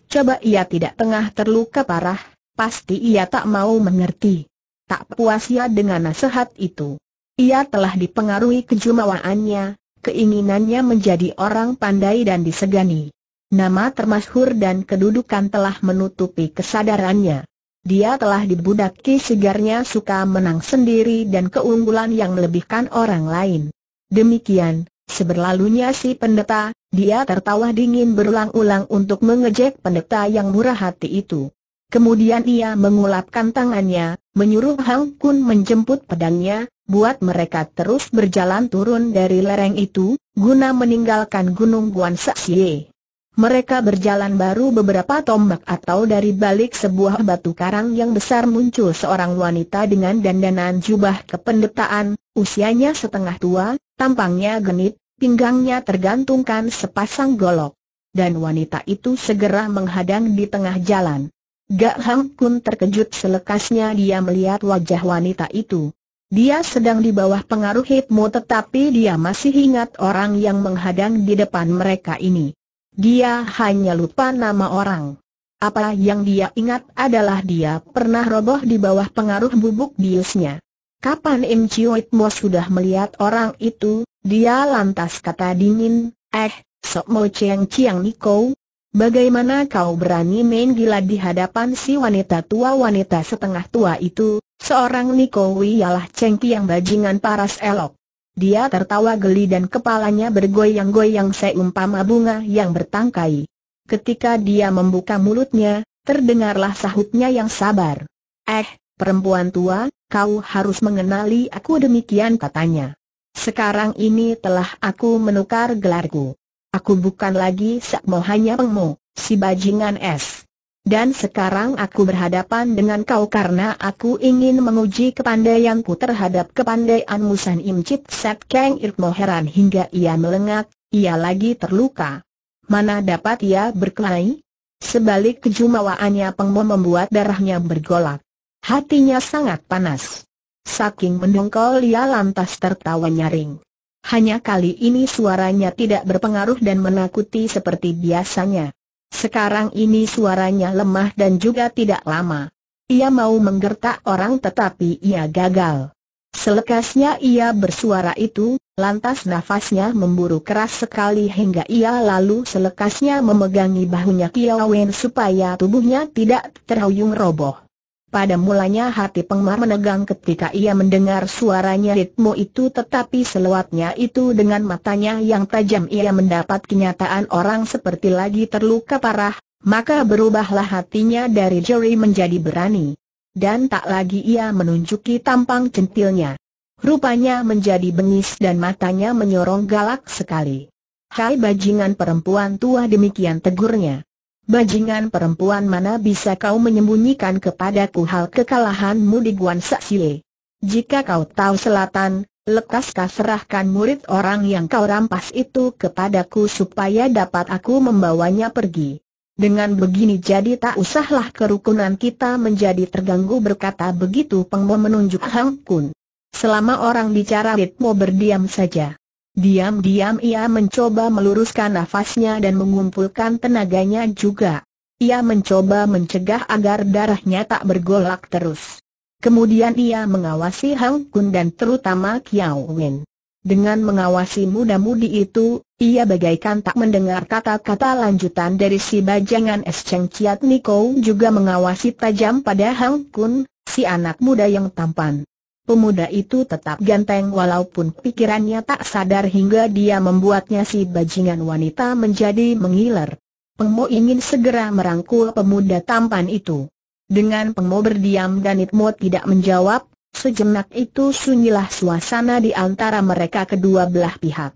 coba ia tidak tengah terluka parah, pasti ia tak mau mengerti. Tak puas ia dengan nasihat itu. Ia telah dipengaruhi kejumawaannya, keinginannya menjadi orang pandai dan disegani. Nama termasyhur dan kedudukan telah menutupi kesadarannya. Dia telah dibudaki segarnya suka menang sendiri dan keunggulan yang melebihkan orang lain. Demikian, Seberlalunya si pendeta, dia tertawa dingin berulang-ulang untuk mengejek pendeta yang murah hati itu. Kemudian ia mengulapkan tangannya, menyuruh Hang Kun menjemput pedangnya, buat mereka terus berjalan turun dari lereng itu, guna meninggalkan Gunung Guan Saksie. Mereka berjalan baru beberapa tombak atau dari balik sebuah batu karang yang besar muncul seorang wanita dengan dandanan jubah kependetaan, usianya setengah tua, tampangnya genit, pinggangnya tergantungkan sepasang golok. Dan wanita itu segera menghadang di tengah jalan. Gak Hang Kun terkejut selekasnya dia melihat wajah wanita itu. Dia sedang di bawah pengaruh hitmu tetapi dia masih ingat orang yang menghadang di depan mereka ini. Dia hanya lupa nama orang. Apa yang dia ingat adalah dia pernah roboh di bawah pengaruh bubuk biusnya. Kapan Im Chiuit Mo sudah melihat orang itu, dia lantas kata dingin, eh, sok mau Cheng Chiang niko. Bagaimana kau berani main gila di hadapan si wanita tua wanita setengah tua itu, seorang Niko Wiyalah cengki yang bajingan paras elok. Dia tertawa geli dan kepalanya bergoyang-goyang seumpama bunga yang bertangkai. Ketika dia membuka mulutnya, terdengarlah sahutnya yang sabar. Eh, perempuan tua, kau harus mengenali aku demikian katanya. Sekarang ini telah aku menukar gelarku. Aku bukan lagi Sakmo hanya Pengmo, si bajingan es. Dan sekarang aku berhadapan dengan kau karena aku ingin menguji kepandaianku terhadap kepandaian Musan Im Chit Set Kang Irmo heran hingga ia melengak, ia lagi terluka. Mana dapat ia berkelahi? Sebalik kejumawaannya Pengmo membuat darahnya bergolak. Hatinya sangat panas. Saking mendongkol ia lantas tertawa nyaring. Hanya kali ini suaranya tidak berpengaruh dan menakuti seperti biasanya. Sekarang ini suaranya lemah dan juga tidak lama. Ia mau menggertak orang tetapi ia gagal. Selekasnya ia bersuara itu, lantas nafasnya memburu keras sekali hingga ia lalu selekasnya memegangi bahunya Kiawen supaya tubuhnya tidak terhuyung roboh. Pada mulanya hati pengmar menegang ketika ia mendengar suaranya ritmo itu tetapi selewatnya itu dengan matanya yang tajam ia mendapat kenyataan orang seperti lagi terluka parah, maka berubahlah hatinya dari jeri menjadi berani. Dan tak lagi ia menunjuki tampang centilnya. Rupanya menjadi bengis dan matanya menyorong galak sekali. Hai bajingan perempuan tua demikian tegurnya. Bajingan perempuan mana bisa kau menyembunyikan kepadaku hal kekalahanmu di Guan Saksi? Jika kau tahu selatan, lekaskah serahkan murid orang yang kau rampas itu kepadaku supaya dapat aku membawanya pergi. Dengan begini jadi tak usahlah kerukunan kita menjadi terganggu berkata begitu Pengmo menunjuk Hang Kun. Selama orang bicara Ritmo berdiam saja. Diam-diam ia mencoba meluruskan nafasnya dan mengumpulkan tenaganya juga. Ia mencoba mencegah agar darahnya tak bergolak terus. Kemudian ia mengawasi Hang Kun dan terutama Kiao Wen. Dengan mengawasi muda-mudi itu, ia bagaikan tak mendengar kata-kata lanjutan dari si bajangan es Cheng Chiat Niko juga mengawasi tajam pada Hang Kun, si anak muda yang tampan. Pemuda itu tetap ganteng walaupun pikirannya tak sadar hingga dia membuatnya si bajingan wanita menjadi mengiler. Pengmo ingin segera merangkul pemuda tampan itu. Dengan Pengmo berdiam dan Itmo tidak menjawab, sejenak itu sunyilah suasana di antara mereka kedua belah pihak.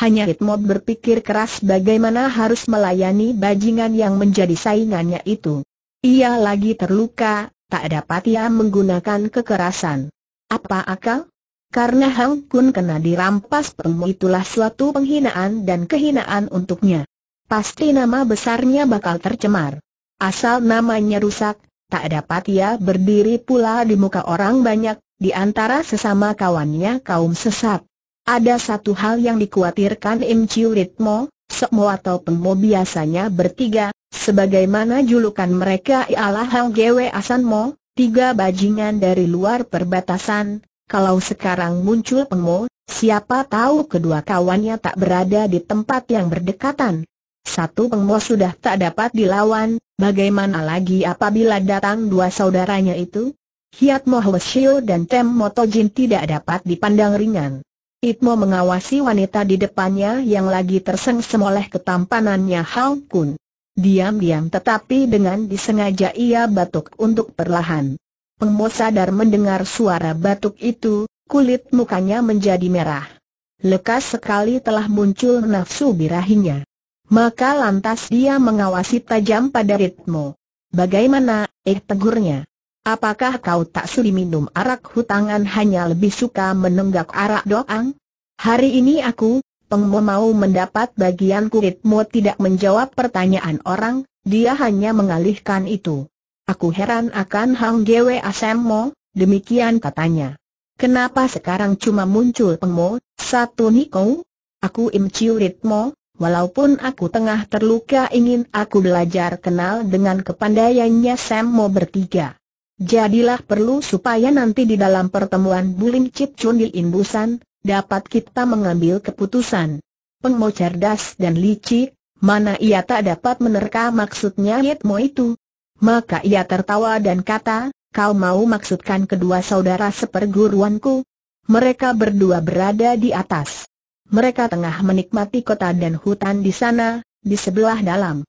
Hanya Itmo berpikir keras bagaimana harus melayani bajingan yang menjadi saingannya itu. Ia lagi terluka, tak dapat ia menggunakan kekerasan. Apa akal? Karena Hang Kun kena dirampas pemu itulah suatu penghinaan dan kehinaan untuknya. Pasti nama besarnya bakal tercemar. Asal namanya rusak, tak dapat ia berdiri pula di muka orang banyak, di antara sesama kawannya kaum sesat. Ada satu hal yang dikhawatirkan Im Chiu Ritmo, Sekmo atau Pengmo biasanya bertiga, sebagaimana julukan mereka ialah Hang Gwe Mo tiga bajingan dari luar perbatasan, kalau sekarang muncul Pengmo, siapa tahu kedua kawannya tak berada di tempat yang berdekatan. Satu Pengmo sudah tak dapat dilawan, bagaimana lagi apabila datang dua saudaranya itu? Hiat Mo dan Tem Motojin tidak dapat dipandang ringan. Itmo mengawasi wanita di depannya yang lagi tersengsem oleh ketampanannya Hao Kun. Diam-diam tetapi dengan disengaja ia batuk untuk perlahan. Pengmo sadar mendengar suara batuk itu, kulit mukanya menjadi merah. Lekas sekali telah muncul nafsu birahinya. Maka lantas dia mengawasi tajam pada ritmo. Bagaimana, eh tegurnya. Apakah kau tak sudi minum arak hutangan hanya lebih suka menenggak arak doang? Hari ini aku, Pengmo mau mendapat bagian kulitmu tidak menjawab pertanyaan orang, dia hanya mengalihkan itu. Aku heran akan Hang Gwe Asemmo, demikian katanya. Kenapa sekarang cuma muncul Pengmo, satu Niko? Aku Im Chiu Ritmo, Walaupun aku tengah terluka ingin aku belajar kenal dengan kepandaiannya Semmo bertiga. Jadilah perlu supaya nanti di dalam pertemuan Bulim Cip Chun di Indusan, dapat kita mengambil keputusan. Pengmo cerdas dan licik, mana ia tak dapat menerka maksudnya Yitmo itu. Maka ia tertawa dan kata, kau mau maksudkan kedua saudara seperguruanku? Mereka berdua berada di atas. Mereka tengah menikmati kota dan hutan di sana, di sebelah dalam.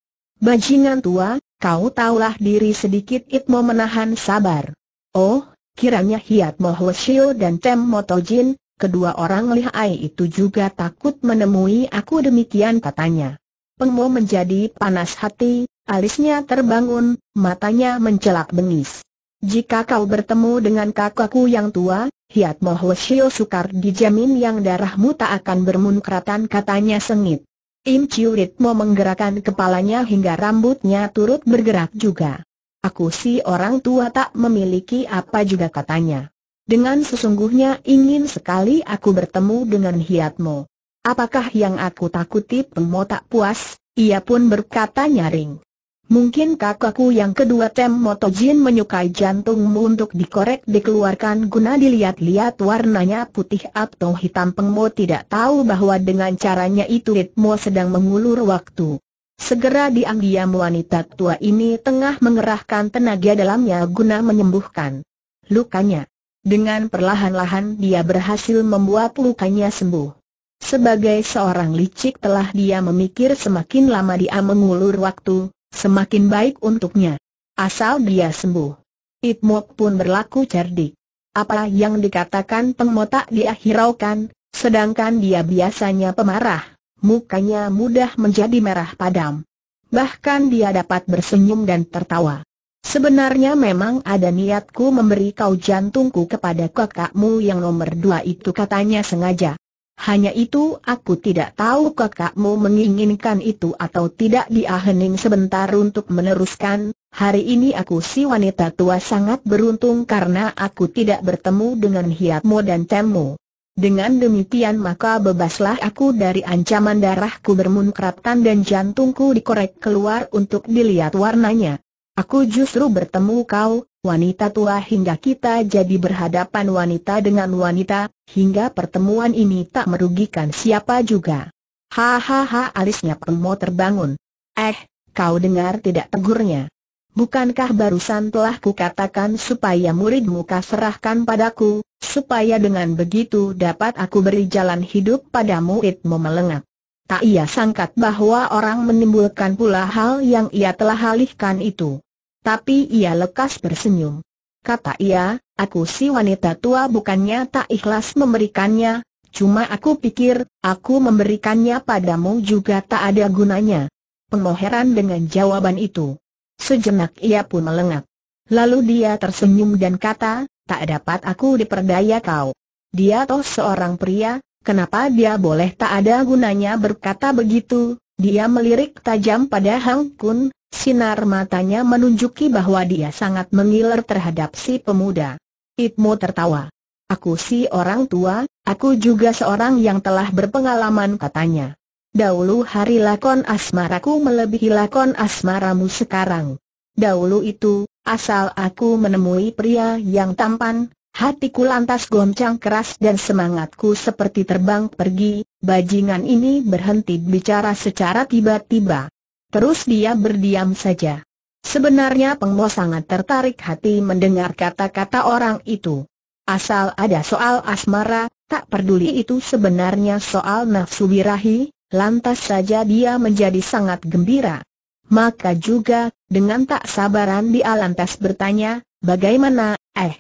Bajingan tua, kau taulah diri sedikit Itmo menahan sabar. Oh, kiranya Hiat Mohosio dan Tem Motojin, kedua orang lihai itu juga takut menemui aku demikian katanya. Pengmo menjadi panas hati, alisnya terbangun, matanya mencelak bengis. Jika kau bertemu dengan kakakku yang tua, Hiat Shio Sukar dijamin yang darahmu tak akan bermunkratan katanya sengit. Im Ritmo menggerakkan kepalanya hingga rambutnya turut bergerak juga. Aku si orang tua tak memiliki apa juga katanya dengan sesungguhnya ingin sekali aku bertemu dengan hiatmu. Apakah yang aku takuti Pengmo tak puas? Ia pun berkata nyaring. Mungkin kakakku yang kedua Tem motojin menyukai jantungmu untuk dikorek dikeluarkan guna dilihat-lihat warnanya putih atau hitam Pengmo tidak tahu bahwa dengan caranya itu ritmo sedang mengulur waktu. Segera diam wanita tua ini tengah mengerahkan tenaga dalamnya guna menyembuhkan lukanya. Dengan perlahan-lahan dia berhasil membuat lukanya sembuh. Sebagai seorang licik telah dia memikir semakin lama dia mengulur waktu, semakin baik untuknya. Asal dia sembuh. Itmok pun berlaku cerdik. Apa yang dikatakan pengmotak dia hiraukan, sedangkan dia biasanya pemarah mukanya mudah menjadi merah padam. Bahkan dia dapat bersenyum dan tertawa. Sebenarnya memang ada niatku memberi kau jantungku kepada kakakmu yang nomor dua itu katanya sengaja. Hanya itu aku tidak tahu kakakmu menginginkan itu atau tidak dia hening sebentar untuk meneruskan, hari ini aku si wanita tua sangat beruntung karena aku tidak bertemu dengan hiatmu dan temu. Dengan demikian maka bebaslah aku dari ancaman darahku bermunkratan dan jantungku dikorek keluar untuk dilihat warnanya. Aku justru bertemu kau, wanita tua hingga kita jadi berhadapan wanita dengan wanita, hingga pertemuan ini tak merugikan siapa juga. Hahaha alisnya pengmo terbangun. Eh, kau dengar tidak tegurnya? Bukankah barusan telah kukatakan supaya muridmu kau serahkan padaku, supaya dengan begitu dapat aku beri jalan hidup padamu, muridmu melengak. Tak ia sangkat bahwa orang menimbulkan pula hal yang ia telah alihkan itu. Tapi ia lekas bersenyum. Kata ia, aku si wanita tua bukannya tak ikhlas memberikannya, cuma aku pikir, aku memberikannya padamu juga tak ada gunanya. Pengoheran dengan jawaban itu. Sejenak ia pun melengak. Lalu dia tersenyum dan kata, tak dapat aku diperdaya kau. Dia toh seorang pria, kenapa dia boleh tak ada gunanya berkata begitu? Dia melirik tajam pada Hang Kun, Sinar matanya menunjuki bahwa dia sangat mengiler terhadap si pemuda. Itmo tertawa. Aku si orang tua, aku juga seorang yang telah berpengalaman katanya. Dahulu hari lakon asmaraku melebihi lakon asmaramu sekarang. Dahulu itu, asal aku menemui pria yang tampan, Hatiku lantas goncang keras dan semangatku seperti terbang pergi, bajingan ini berhenti bicara secara tiba-tiba. Terus dia berdiam saja. Sebenarnya Peng sangat tertarik hati mendengar kata-kata orang itu. Asal ada soal asmara, tak peduli itu sebenarnya soal nafsu birahi, lantas saja dia menjadi sangat gembira. Maka juga, dengan tak sabaran dia lantas bertanya, bagaimana, eh,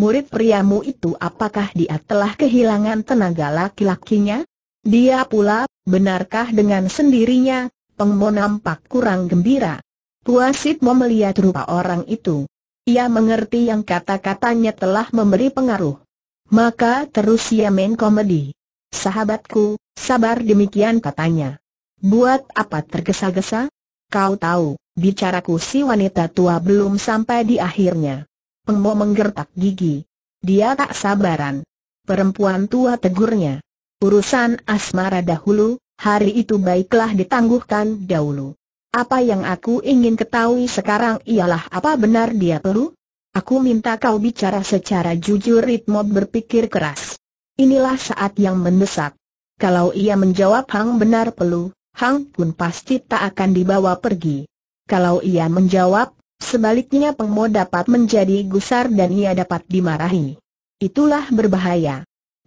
murid priamu itu apakah dia telah kehilangan tenaga laki-lakinya? Dia pula, benarkah dengan sendirinya, Pengmo nampak kurang gembira. Puasit mau melihat rupa orang itu. Ia mengerti yang kata-katanya telah memberi pengaruh. Maka terus ia main komedi. Sahabatku, sabar demikian katanya. Buat apa tergesa-gesa? Kau tahu, bicaraku si wanita tua belum sampai di akhirnya. Pengmo menggertak gigi. Dia tak sabaran. Perempuan tua tegurnya. Urusan asmara dahulu, hari itu baiklah ditangguhkan dahulu. Apa yang aku ingin ketahui sekarang ialah apa benar dia perlu? Aku minta kau bicara secara jujur ritmo berpikir keras. Inilah saat yang mendesak. Kalau ia menjawab Hang benar perlu, Hang pun pasti tak akan dibawa pergi. Kalau ia menjawab, sebaliknya pengmo dapat menjadi gusar dan ia dapat dimarahi. Itulah berbahaya.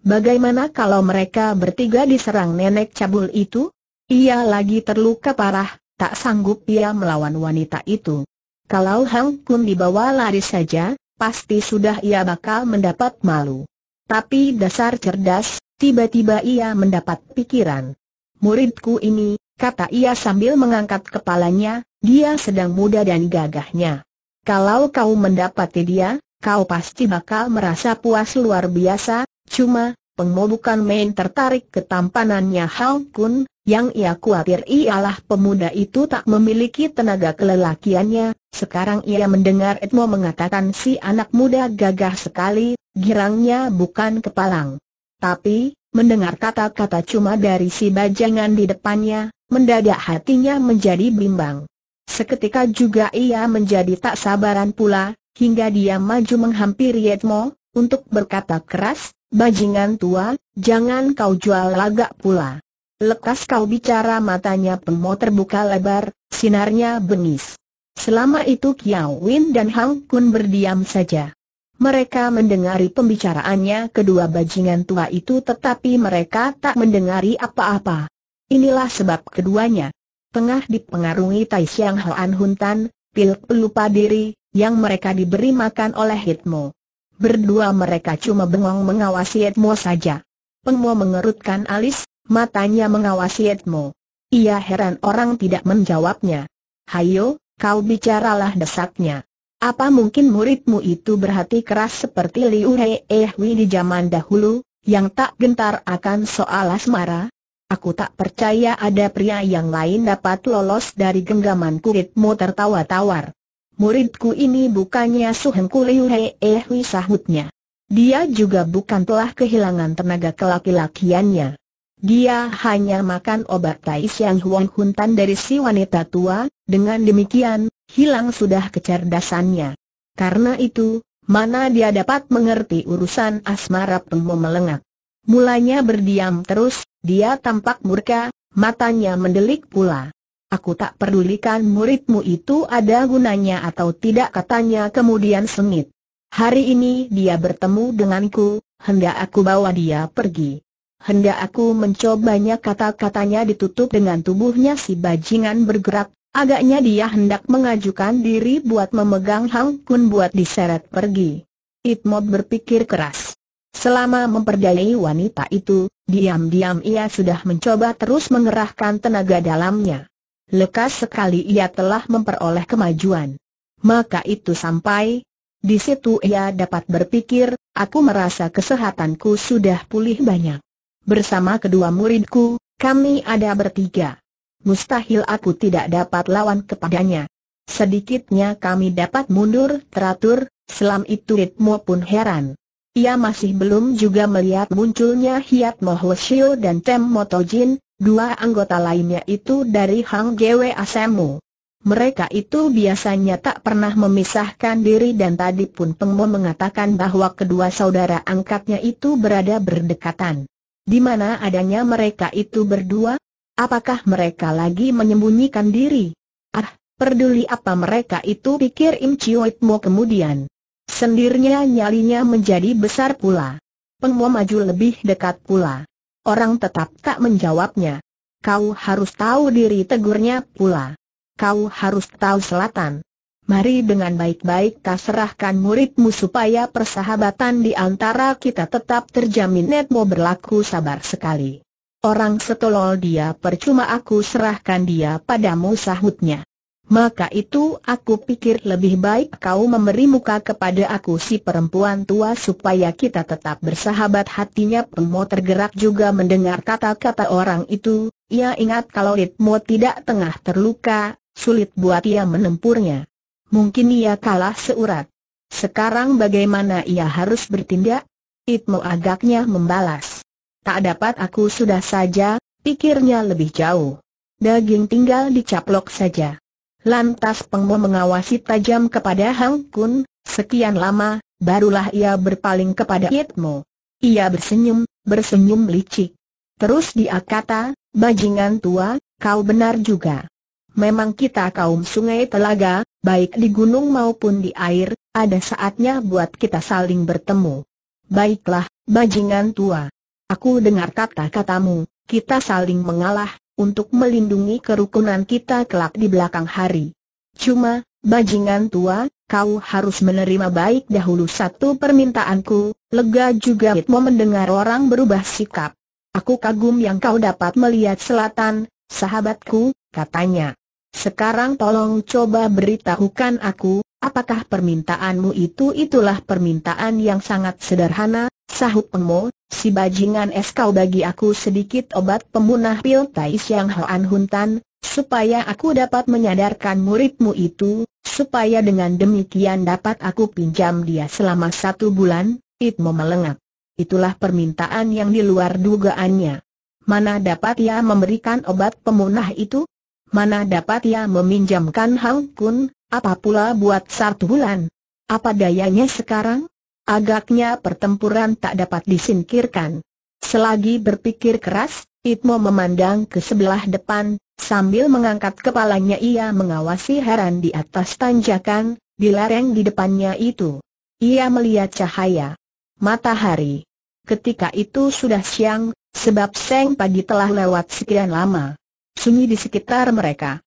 Bagaimana kalau mereka bertiga diserang nenek cabul itu? Ia lagi terluka parah, tak sanggup ia melawan wanita itu. Kalau Hang Kun dibawa lari saja, pasti sudah ia bakal mendapat malu. Tapi dasar cerdas, tiba-tiba ia mendapat pikiran. Muridku ini, kata ia sambil mengangkat kepalanya, dia sedang muda dan gagahnya. Kalau kau mendapati dia, kau pasti bakal merasa puas luar biasa, Cuma, Pengmo main tertarik ketampanannya Hao Kun, yang ia khawatir ialah pemuda itu tak memiliki tenaga kelelakiannya. Sekarang ia mendengar Edmo mengatakan si anak muda gagah sekali, girangnya bukan kepalang. Tapi, mendengar kata-kata cuma dari si bajangan di depannya, mendadak hatinya menjadi bimbang. Seketika juga ia menjadi tak sabaran pula, hingga dia maju menghampiri Edmo untuk berkata keras, Bajingan tua, jangan kau jual lagak pula. Lekas kau bicara matanya Pemo terbuka lebar, sinarnya bengis. Selama itu Kiao Win dan Hang Kun berdiam saja. Mereka mendengari pembicaraannya kedua bajingan tua itu tetapi mereka tak mendengari apa-apa. Inilah sebab keduanya. Tengah dipengaruhi Tai Siang Hoan Huntan, pil pelupa diri, yang mereka diberi makan oleh Hitmo. Berdua mereka cuma bengong mengawasi Edmo saja. Pengmo mengerutkan alis, matanya mengawasi Edmo. Ia heran orang tidak menjawabnya. Hayo, kau bicaralah desaknya. Apa mungkin muridmu itu berhati keras seperti Liu Hei Ehui eh di zaman dahulu, yang tak gentar akan soal asmara? Aku tak percaya ada pria yang lain dapat lolos dari genggaman kuritmu tertawa-tawar. Muridku ini bukannya Suhengku Kuliu eh, Hei sahutnya. Dia juga bukan telah kehilangan tenaga kelaki-lakiannya. Dia hanya makan obat Tai Siang Huang Huntan dari si wanita tua, dengan demikian, hilang sudah kecerdasannya. Karena itu, mana dia dapat mengerti urusan asmara pengmo melengak. Mulanya berdiam terus, dia tampak murka, matanya mendelik pula. Aku tak pedulikan muridmu itu ada gunanya atau tidak katanya kemudian sengit. Hari ini dia bertemu denganku, hendak aku bawa dia pergi. Hendak aku mencobanya kata-katanya ditutup dengan tubuhnya si bajingan bergerak, agaknya dia hendak mengajukan diri buat memegang Hang Kun buat diseret pergi. Itmob berpikir keras. Selama memperdayai wanita itu, diam-diam ia sudah mencoba terus mengerahkan tenaga dalamnya. Lekas sekali ia telah memperoleh kemajuan. Maka itu sampai, di situ ia dapat berpikir, aku merasa kesehatanku sudah pulih banyak. Bersama kedua muridku, kami ada bertiga. Mustahil aku tidak dapat lawan kepadanya. Sedikitnya kami dapat mundur teratur, selam itu Ritmo pun heran. Ia masih belum juga melihat munculnya Hiat Mohoshio dan Tem Motojin, Dua anggota lainnya itu dari Hang Gwe Asemu. Mereka itu biasanya tak pernah memisahkan diri dan tadi pun Pengmo mengatakan bahwa kedua saudara angkatnya itu berada berdekatan. Di mana adanya mereka itu berdua? Apakah mereka lagi menyembunyikan diri? Ah, peduli apa mereka itu pikir Im Chiu Mo kemudian. Sendirinya nyalinya menjadi besar pula. Pengmo maju lebih dekat pula. Orang tetap tak menjawabnya. Kau harus tahu diri tegurnya pula. Kau harus tahu selatan. Mari dengan baik-baik tak serahkan muridmu supaya persahabatan di antara kita tetap terjamin Netmo berlaku sabar sekali. Orang setolol dia percuma aku serahkan dia padamu sahutnya. Maka itu aku pikir lebih baik kau memberi muka kepada aku si perempuan tua supaya kita tetap bersahabat hatinya Pemo tergerak juga mendengar kata-kata orang itu, ia ingat kalau Ritmo tidak tengah terluka, sulit buat ia menempurnya. Mungkin ia kalah seurat. Sekarang bagaimana ia harus bertindak? Ritmo agaknya membalas. Tak dapat aku sudah saja, pikirnya lebih jauh. Daging tinggal dicaplok saja. Lantas Pengmo mengawasi tajam kepada Hang Kun, sekian lama, barulah ia berpaling kepada Yitmo. Ia bersenyum, bersenyum licik. Terus dia kata, bajingan tua, kau benar juga. Memang kita kaum sungai telaga, baik di gunung maupun di air, ada saatnya buat kita saling bertemu. Baiklah, bajingan tua. Aku dengar kata-katamu, kita saling mengalah, untuk melindungi kerukunan kita kelak di belakang hari. Cuma, bajingan tua, kau harus menerima baik dahulu satu permintaanku, lega juga Hitmo mendengar orang berubah sikap. Aku kagum yang kau dapat melihat selatan, sahabatku, katanya. Sekarang tolong coba beritahukan aku, apakah permintaanmu itu itulah permintaan yang sangat sederhana, sahut Pengmo, Si bajingan es kau bagi aku sedikit obat pemunah pil tais yang Hoan Huntan, supaya aku dapat menyadarkan muridmu itu, supaya dengan demikian dapat aku pinjam dia selama satu bulan, Itmo melengak. Itulah permintaan yang di luar dugaannya. Mana dapat ia memberikan obat pemunah itu? Mana dapat ia meminjamkan Hang Kun, apapula buat satu bulan? Apa dayanya sekarang? Agaknya pertempuran tak dapat disingkirkan. Selagi berpikir keras, Itmo memandang ke sebelah depan, sambil mengangkat kepalanya ia mengawasi heran di atas tanjakan, di lereng di depannya itu. Ia melihat cahaya matahari. Ketika itu sudah siang, sebab seng pagi telah lewat sekian lama. Sunyi di sekitar mereka.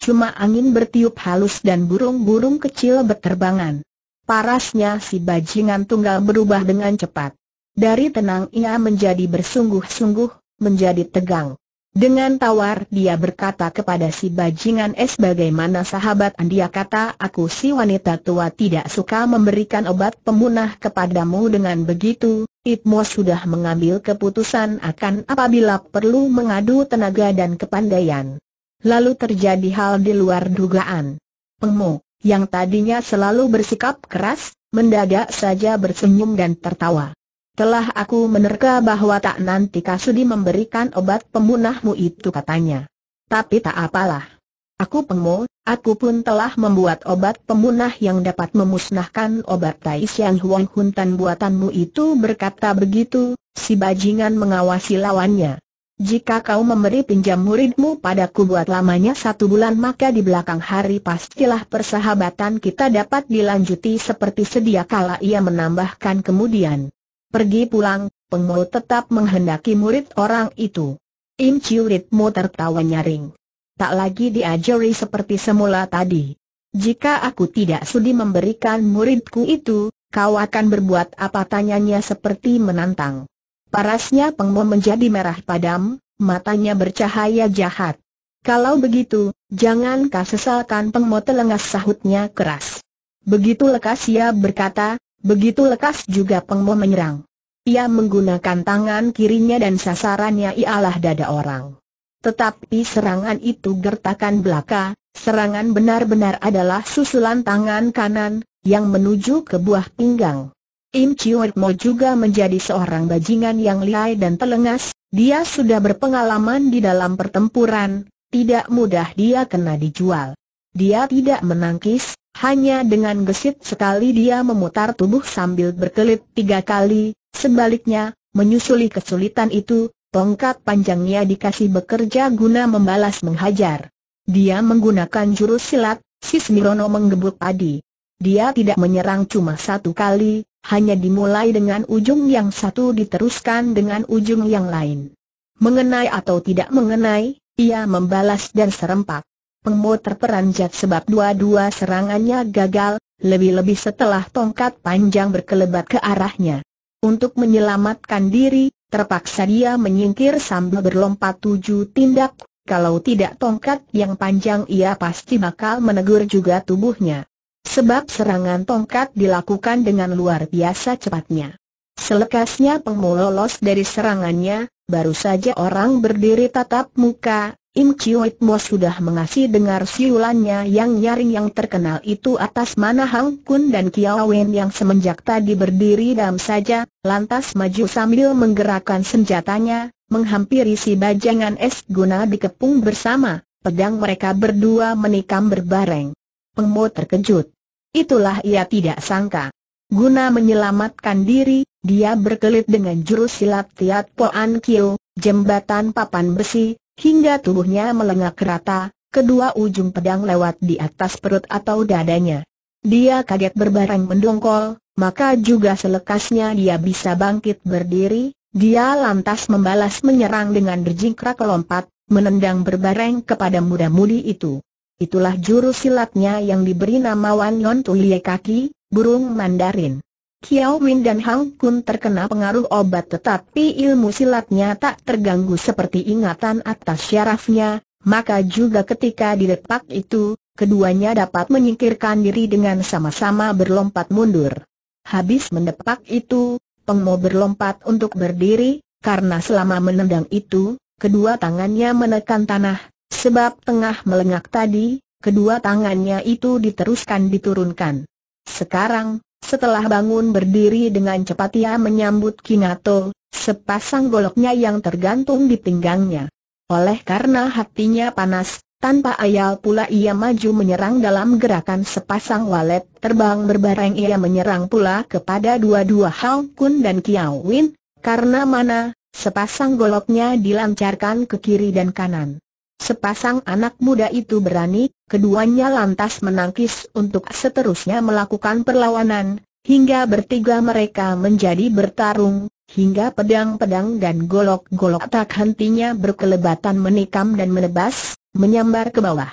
Cuma angin bertiup halus dan burung-burung kecil berterbangan. Parasnya si bajingan tunggal berubah dengan cepat. Dari tenang ia menjadi bersungguh-sungguh, menjadi tegang. Dengan tawar dia berkata kepada si bajingan es bagaimana sahabat Andia kata aku si wanita tua tidak suka memberikan obat pemunah kepadamu dengan begitu, Itmo sudah mengambil keputusan akan apabila perlu mengadu tenaga dan kepandaian. Lalu terjadi hal di luar dugaan. Pemu, yang tadinya selalu bersikap keras, mendadak saja bersenyum dan tertawa. Telah aku menerka bahwa tak nanti Kasudi memberikan obat pemunahmu itu katanya. Tapi tak apalah. Aku pengmo, aku pun telah membuat obat pemunah yang dapat memusnahkan obat Taish yang Huang Tan buatanmu itu berkata begitu, si bajingan mengawasi lawannya. Jika kau memberi pinjam muridmu padaku buat lamanya satu bulan maka di belakang hari pastilah persahabatan kita dapat dilanjuti seperti sedia kala ia menambahkan kemudian. Pergi pulang, pengmu tetap menghendaki murid orang itu. Im Chiu Ritmo tertawa nyaring. Tak lagi diajari seperti semula tadi. Jika aku tidak sudi memberikan muridku itu, kau akan berbuat apa tanyanya seperti menantang. Parasnya Pengmo menjadi merah padam, matanya bercahaya jahat. Kalau begitu, jangan kau sesalkan Pengmo telengas sahutnya keras. Begitu lekas ia berkata, begitu lekas juga Pengmo menyerang. Ia menggunakan tangan kirinya dan sasarannya ialah dada orang. Tetapi serangan itu gertakan belaka, serangan benar-benar adalah susulan tangan kanan, yang menuju ke buah pinggang. Im Chiu Mo juga menjadi seorang bajingan yang lihai dan telengas, dia sudah berpengalaman di dalam pertempuran, tidak mudah dia kena dijual. Dia tidak menangkis, hanya dengan gesit sekali dia memutar tubuh sambil berkelit tiga kali, sebaliknya, menyusuli kesulitan itu, tongkat panjangnya dikasih bekerja guna membalas menghajar. Dia menggunakan jurus silat, Sis Mirono menggebuk padi. Dia tidak menyerang cuma satu kali, hanya dimulai dengan ujung yang satu diteruskan dengan ujung yang lain. Mengenai atau tidak mengenai, ia membalas dan serempak. Pengmo terperanjat sebab dua-dua serangannya gagal, lebih-lebih setelah tongkat panjang berkelebat ke arahnya. Untuk menyelamatkan diri, terpaksa dia menyingkir sambil berlompat tujuh tindak, kalau tidak tongkat yang panjang ia pasti bakal menegur juga tubuhnya sebab serangan tongkat dilakukan dengan luar biasa cepatnya. Selekasnya Pengmo lolos dari serangannya, baru saja orang berdiri tatap muka, Im Chiu Mo sudah mengasih dengar siulannya yang nyaring yang terkenal itu atas mana Hang Kun dan Kiao Wen yang semenjak tadi berdiri dalam saja, lantas maju sambil menggerakkan senjatanya, menghampiri si bajangan es guna dikepung bersama, pedang mereka berdua menikam berbareng. Pengmo terkejut. Itulah ia tidak sangka. Guna menyelamatkan diri, dia berkelit dengan jurus silat Tiat Poan Kiu, jembatan papan besi, hingga tubuhnya melengak rata, kedua ujung pedang lewat di atas perut atau dadanya. Dia kaget berbareng mendongkol, maka juga selekasnya dia bisa bangkit berdiri, dia lantas membalas menyerang dengan berjingkrak lompat, menendang berbareng kepada muda-mudi itu. Itulah jurus silatnya yang diberi nama Wan Yon Tulie Kaki, burung Mandarin. Kiao Win dan Hang Kun terkena pengaruh obat tetapi ilmu silatnya tak terganggu seperti ingatan atas syarafnya, maka juga ketika didepak itu, keduanya dapat menyingkirkan diri dengan sama-sama berlompat mundur. Habis mendepak itu, Pengmo berlompat untuk berdiri, karena selama menendang itu, kedua tangannya menekan tanah, Sebab tengah melengak tadi, kedua tangannya itu diteruskan diturunkan. Sekarang, setelah bangun berdiri dengan cepat ia menyambut Kinato, sepasang goloknya yang tergantung di pinggangnya. Oleh karena hatinya panas, tanpa ayal pula ia maju menyerang dalam gerakan sepasang walet terbang berbareng ia menyerang pula kepada dua-dua Hao Kun dan Kiao Win, karena mana, sepasang goloknya dilancarkan ke kiri dan kanan. Sepasang anak muda itu berani, keduanya lantas menangkis untuk seterusnya melakukan perlawanan, hingga bertiga mereka menjadi bertarung, hingga pedang-pedang dan golok-golok tak hentinya berkelebatan menikam dan menebas, menyambar ke bawah.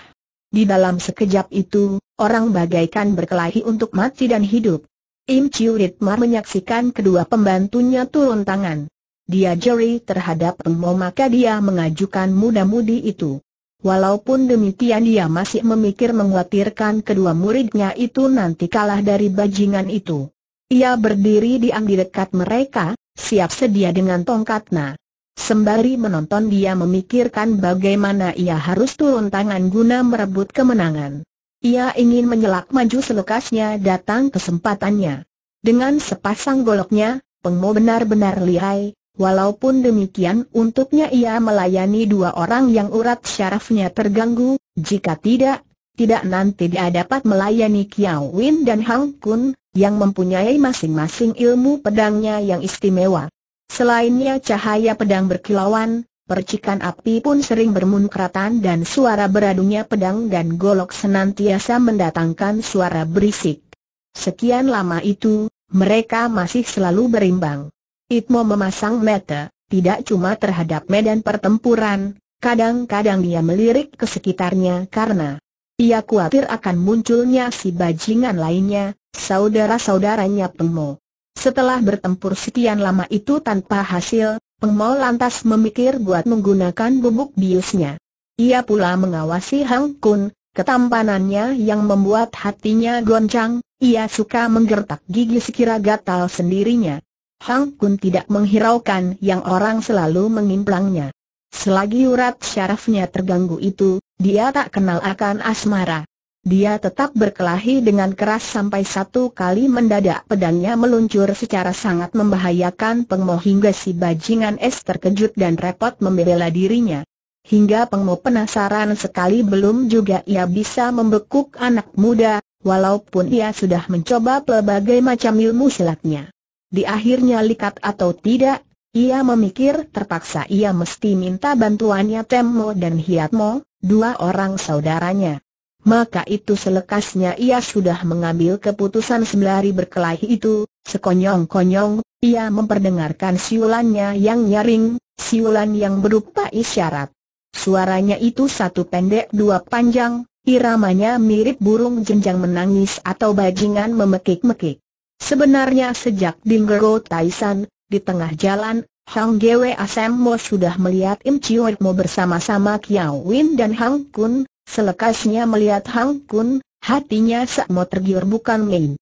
Di dalam sekejap itu, orang bagaikan berkelahi untuk mati dan hidup. Im Chiu Ritmar menyaksikan kedua pembantunya turun tangan dia jeri terhadap Pengmo maka dia mengajukan muda-mudi itu. Walaupun demikian dia masih memikir mengkhawatirkan kedua muridnya itu nanti kalah dari bajingan itu. Ia berdiri diam di dekat mereka, siap sedia dengan tongkatnya. Sembari menonton dia memikirkan bagaimana ia harus turun tangan guna merebut kemenangan. Ia ingin menyelak maju selekasnya datang kesempatannya. Dengan sepasang goloknya, Pengmo benar-benar lihai, Walaupun demikian untuknya ia melayani dua orang yang urat syarafnya terganggu, jika tidak, tidak nanti dia dapat melayani Kiao Win dan Hang Kun, yang mempunyai masing-masing ilmu pedangnya yang istimewa. Selainnya cahaya pedang berkilauan, percikan api pun sering bermunkratan dan suara beradunya pedang dan golok senantiasa mendatangkan suara berisik. Sekian lama itu, mereka masih selalu berimbang. Itmo memasang mata, tidak cuma terhadap medan pertempuran, kadang-kadang dia melirik ke sekitarnya karena ia khawatir akan munculnya si bajingan lainnya, saudara-saudaranya Pengmo. Setelah bertempur sekian lama itu tanpa hasil, Pengmo lantas memikir buat menggunakan bubuk biusnya. Ia pula mengawasi Hang Kun, ketampanannya yang membuat hatinya goncang, ia suka menggertak gigi sekira gatal sendirinya. Hang Kun tidak menghiraukan yang orang selalu mengimplangnya. Selagi urat syarafnya terganggu itu, dia tak kenal akan asmara. Dia tetap berkelahi dengan keras sampai satu kali mendadak pedangnya meluncur secara sangat membahayakan Pengmo hingga si bajingan es terkejut dan repot membela dirinya. Hingga Pengmo penasaran sekali belum juga ia bisa membekuk anak muda, walaupun ia sudah mencoba pelbagai macam ilmu silatnya. Di akhirnya likat atau tidak, ia memikir terpaksa ia mesti minta bantuannya Temmo dan Hiatmo, dua orang saudaranya. Maka itu selekasnya ia sudah mengambil keputusan sembari berkelahi itu, sekonyong-konyong, ia memperdengarkan siulannya yang nyaring, siulan yang berupa isyarat. Suaranya itu satu pendek dua panjang, iramanya mirip burung jenjang menangis atau bajingan memekik-mekik. Sebenarnya sejak Ngero Taisan, di tengah jalan, Hang Gwe Mo sudah melihat Im Mo bersama-sama Kiao Win dan Hang Kun, selekasnya melihat Hang Kun, hatinya Mo tergiur bukan main.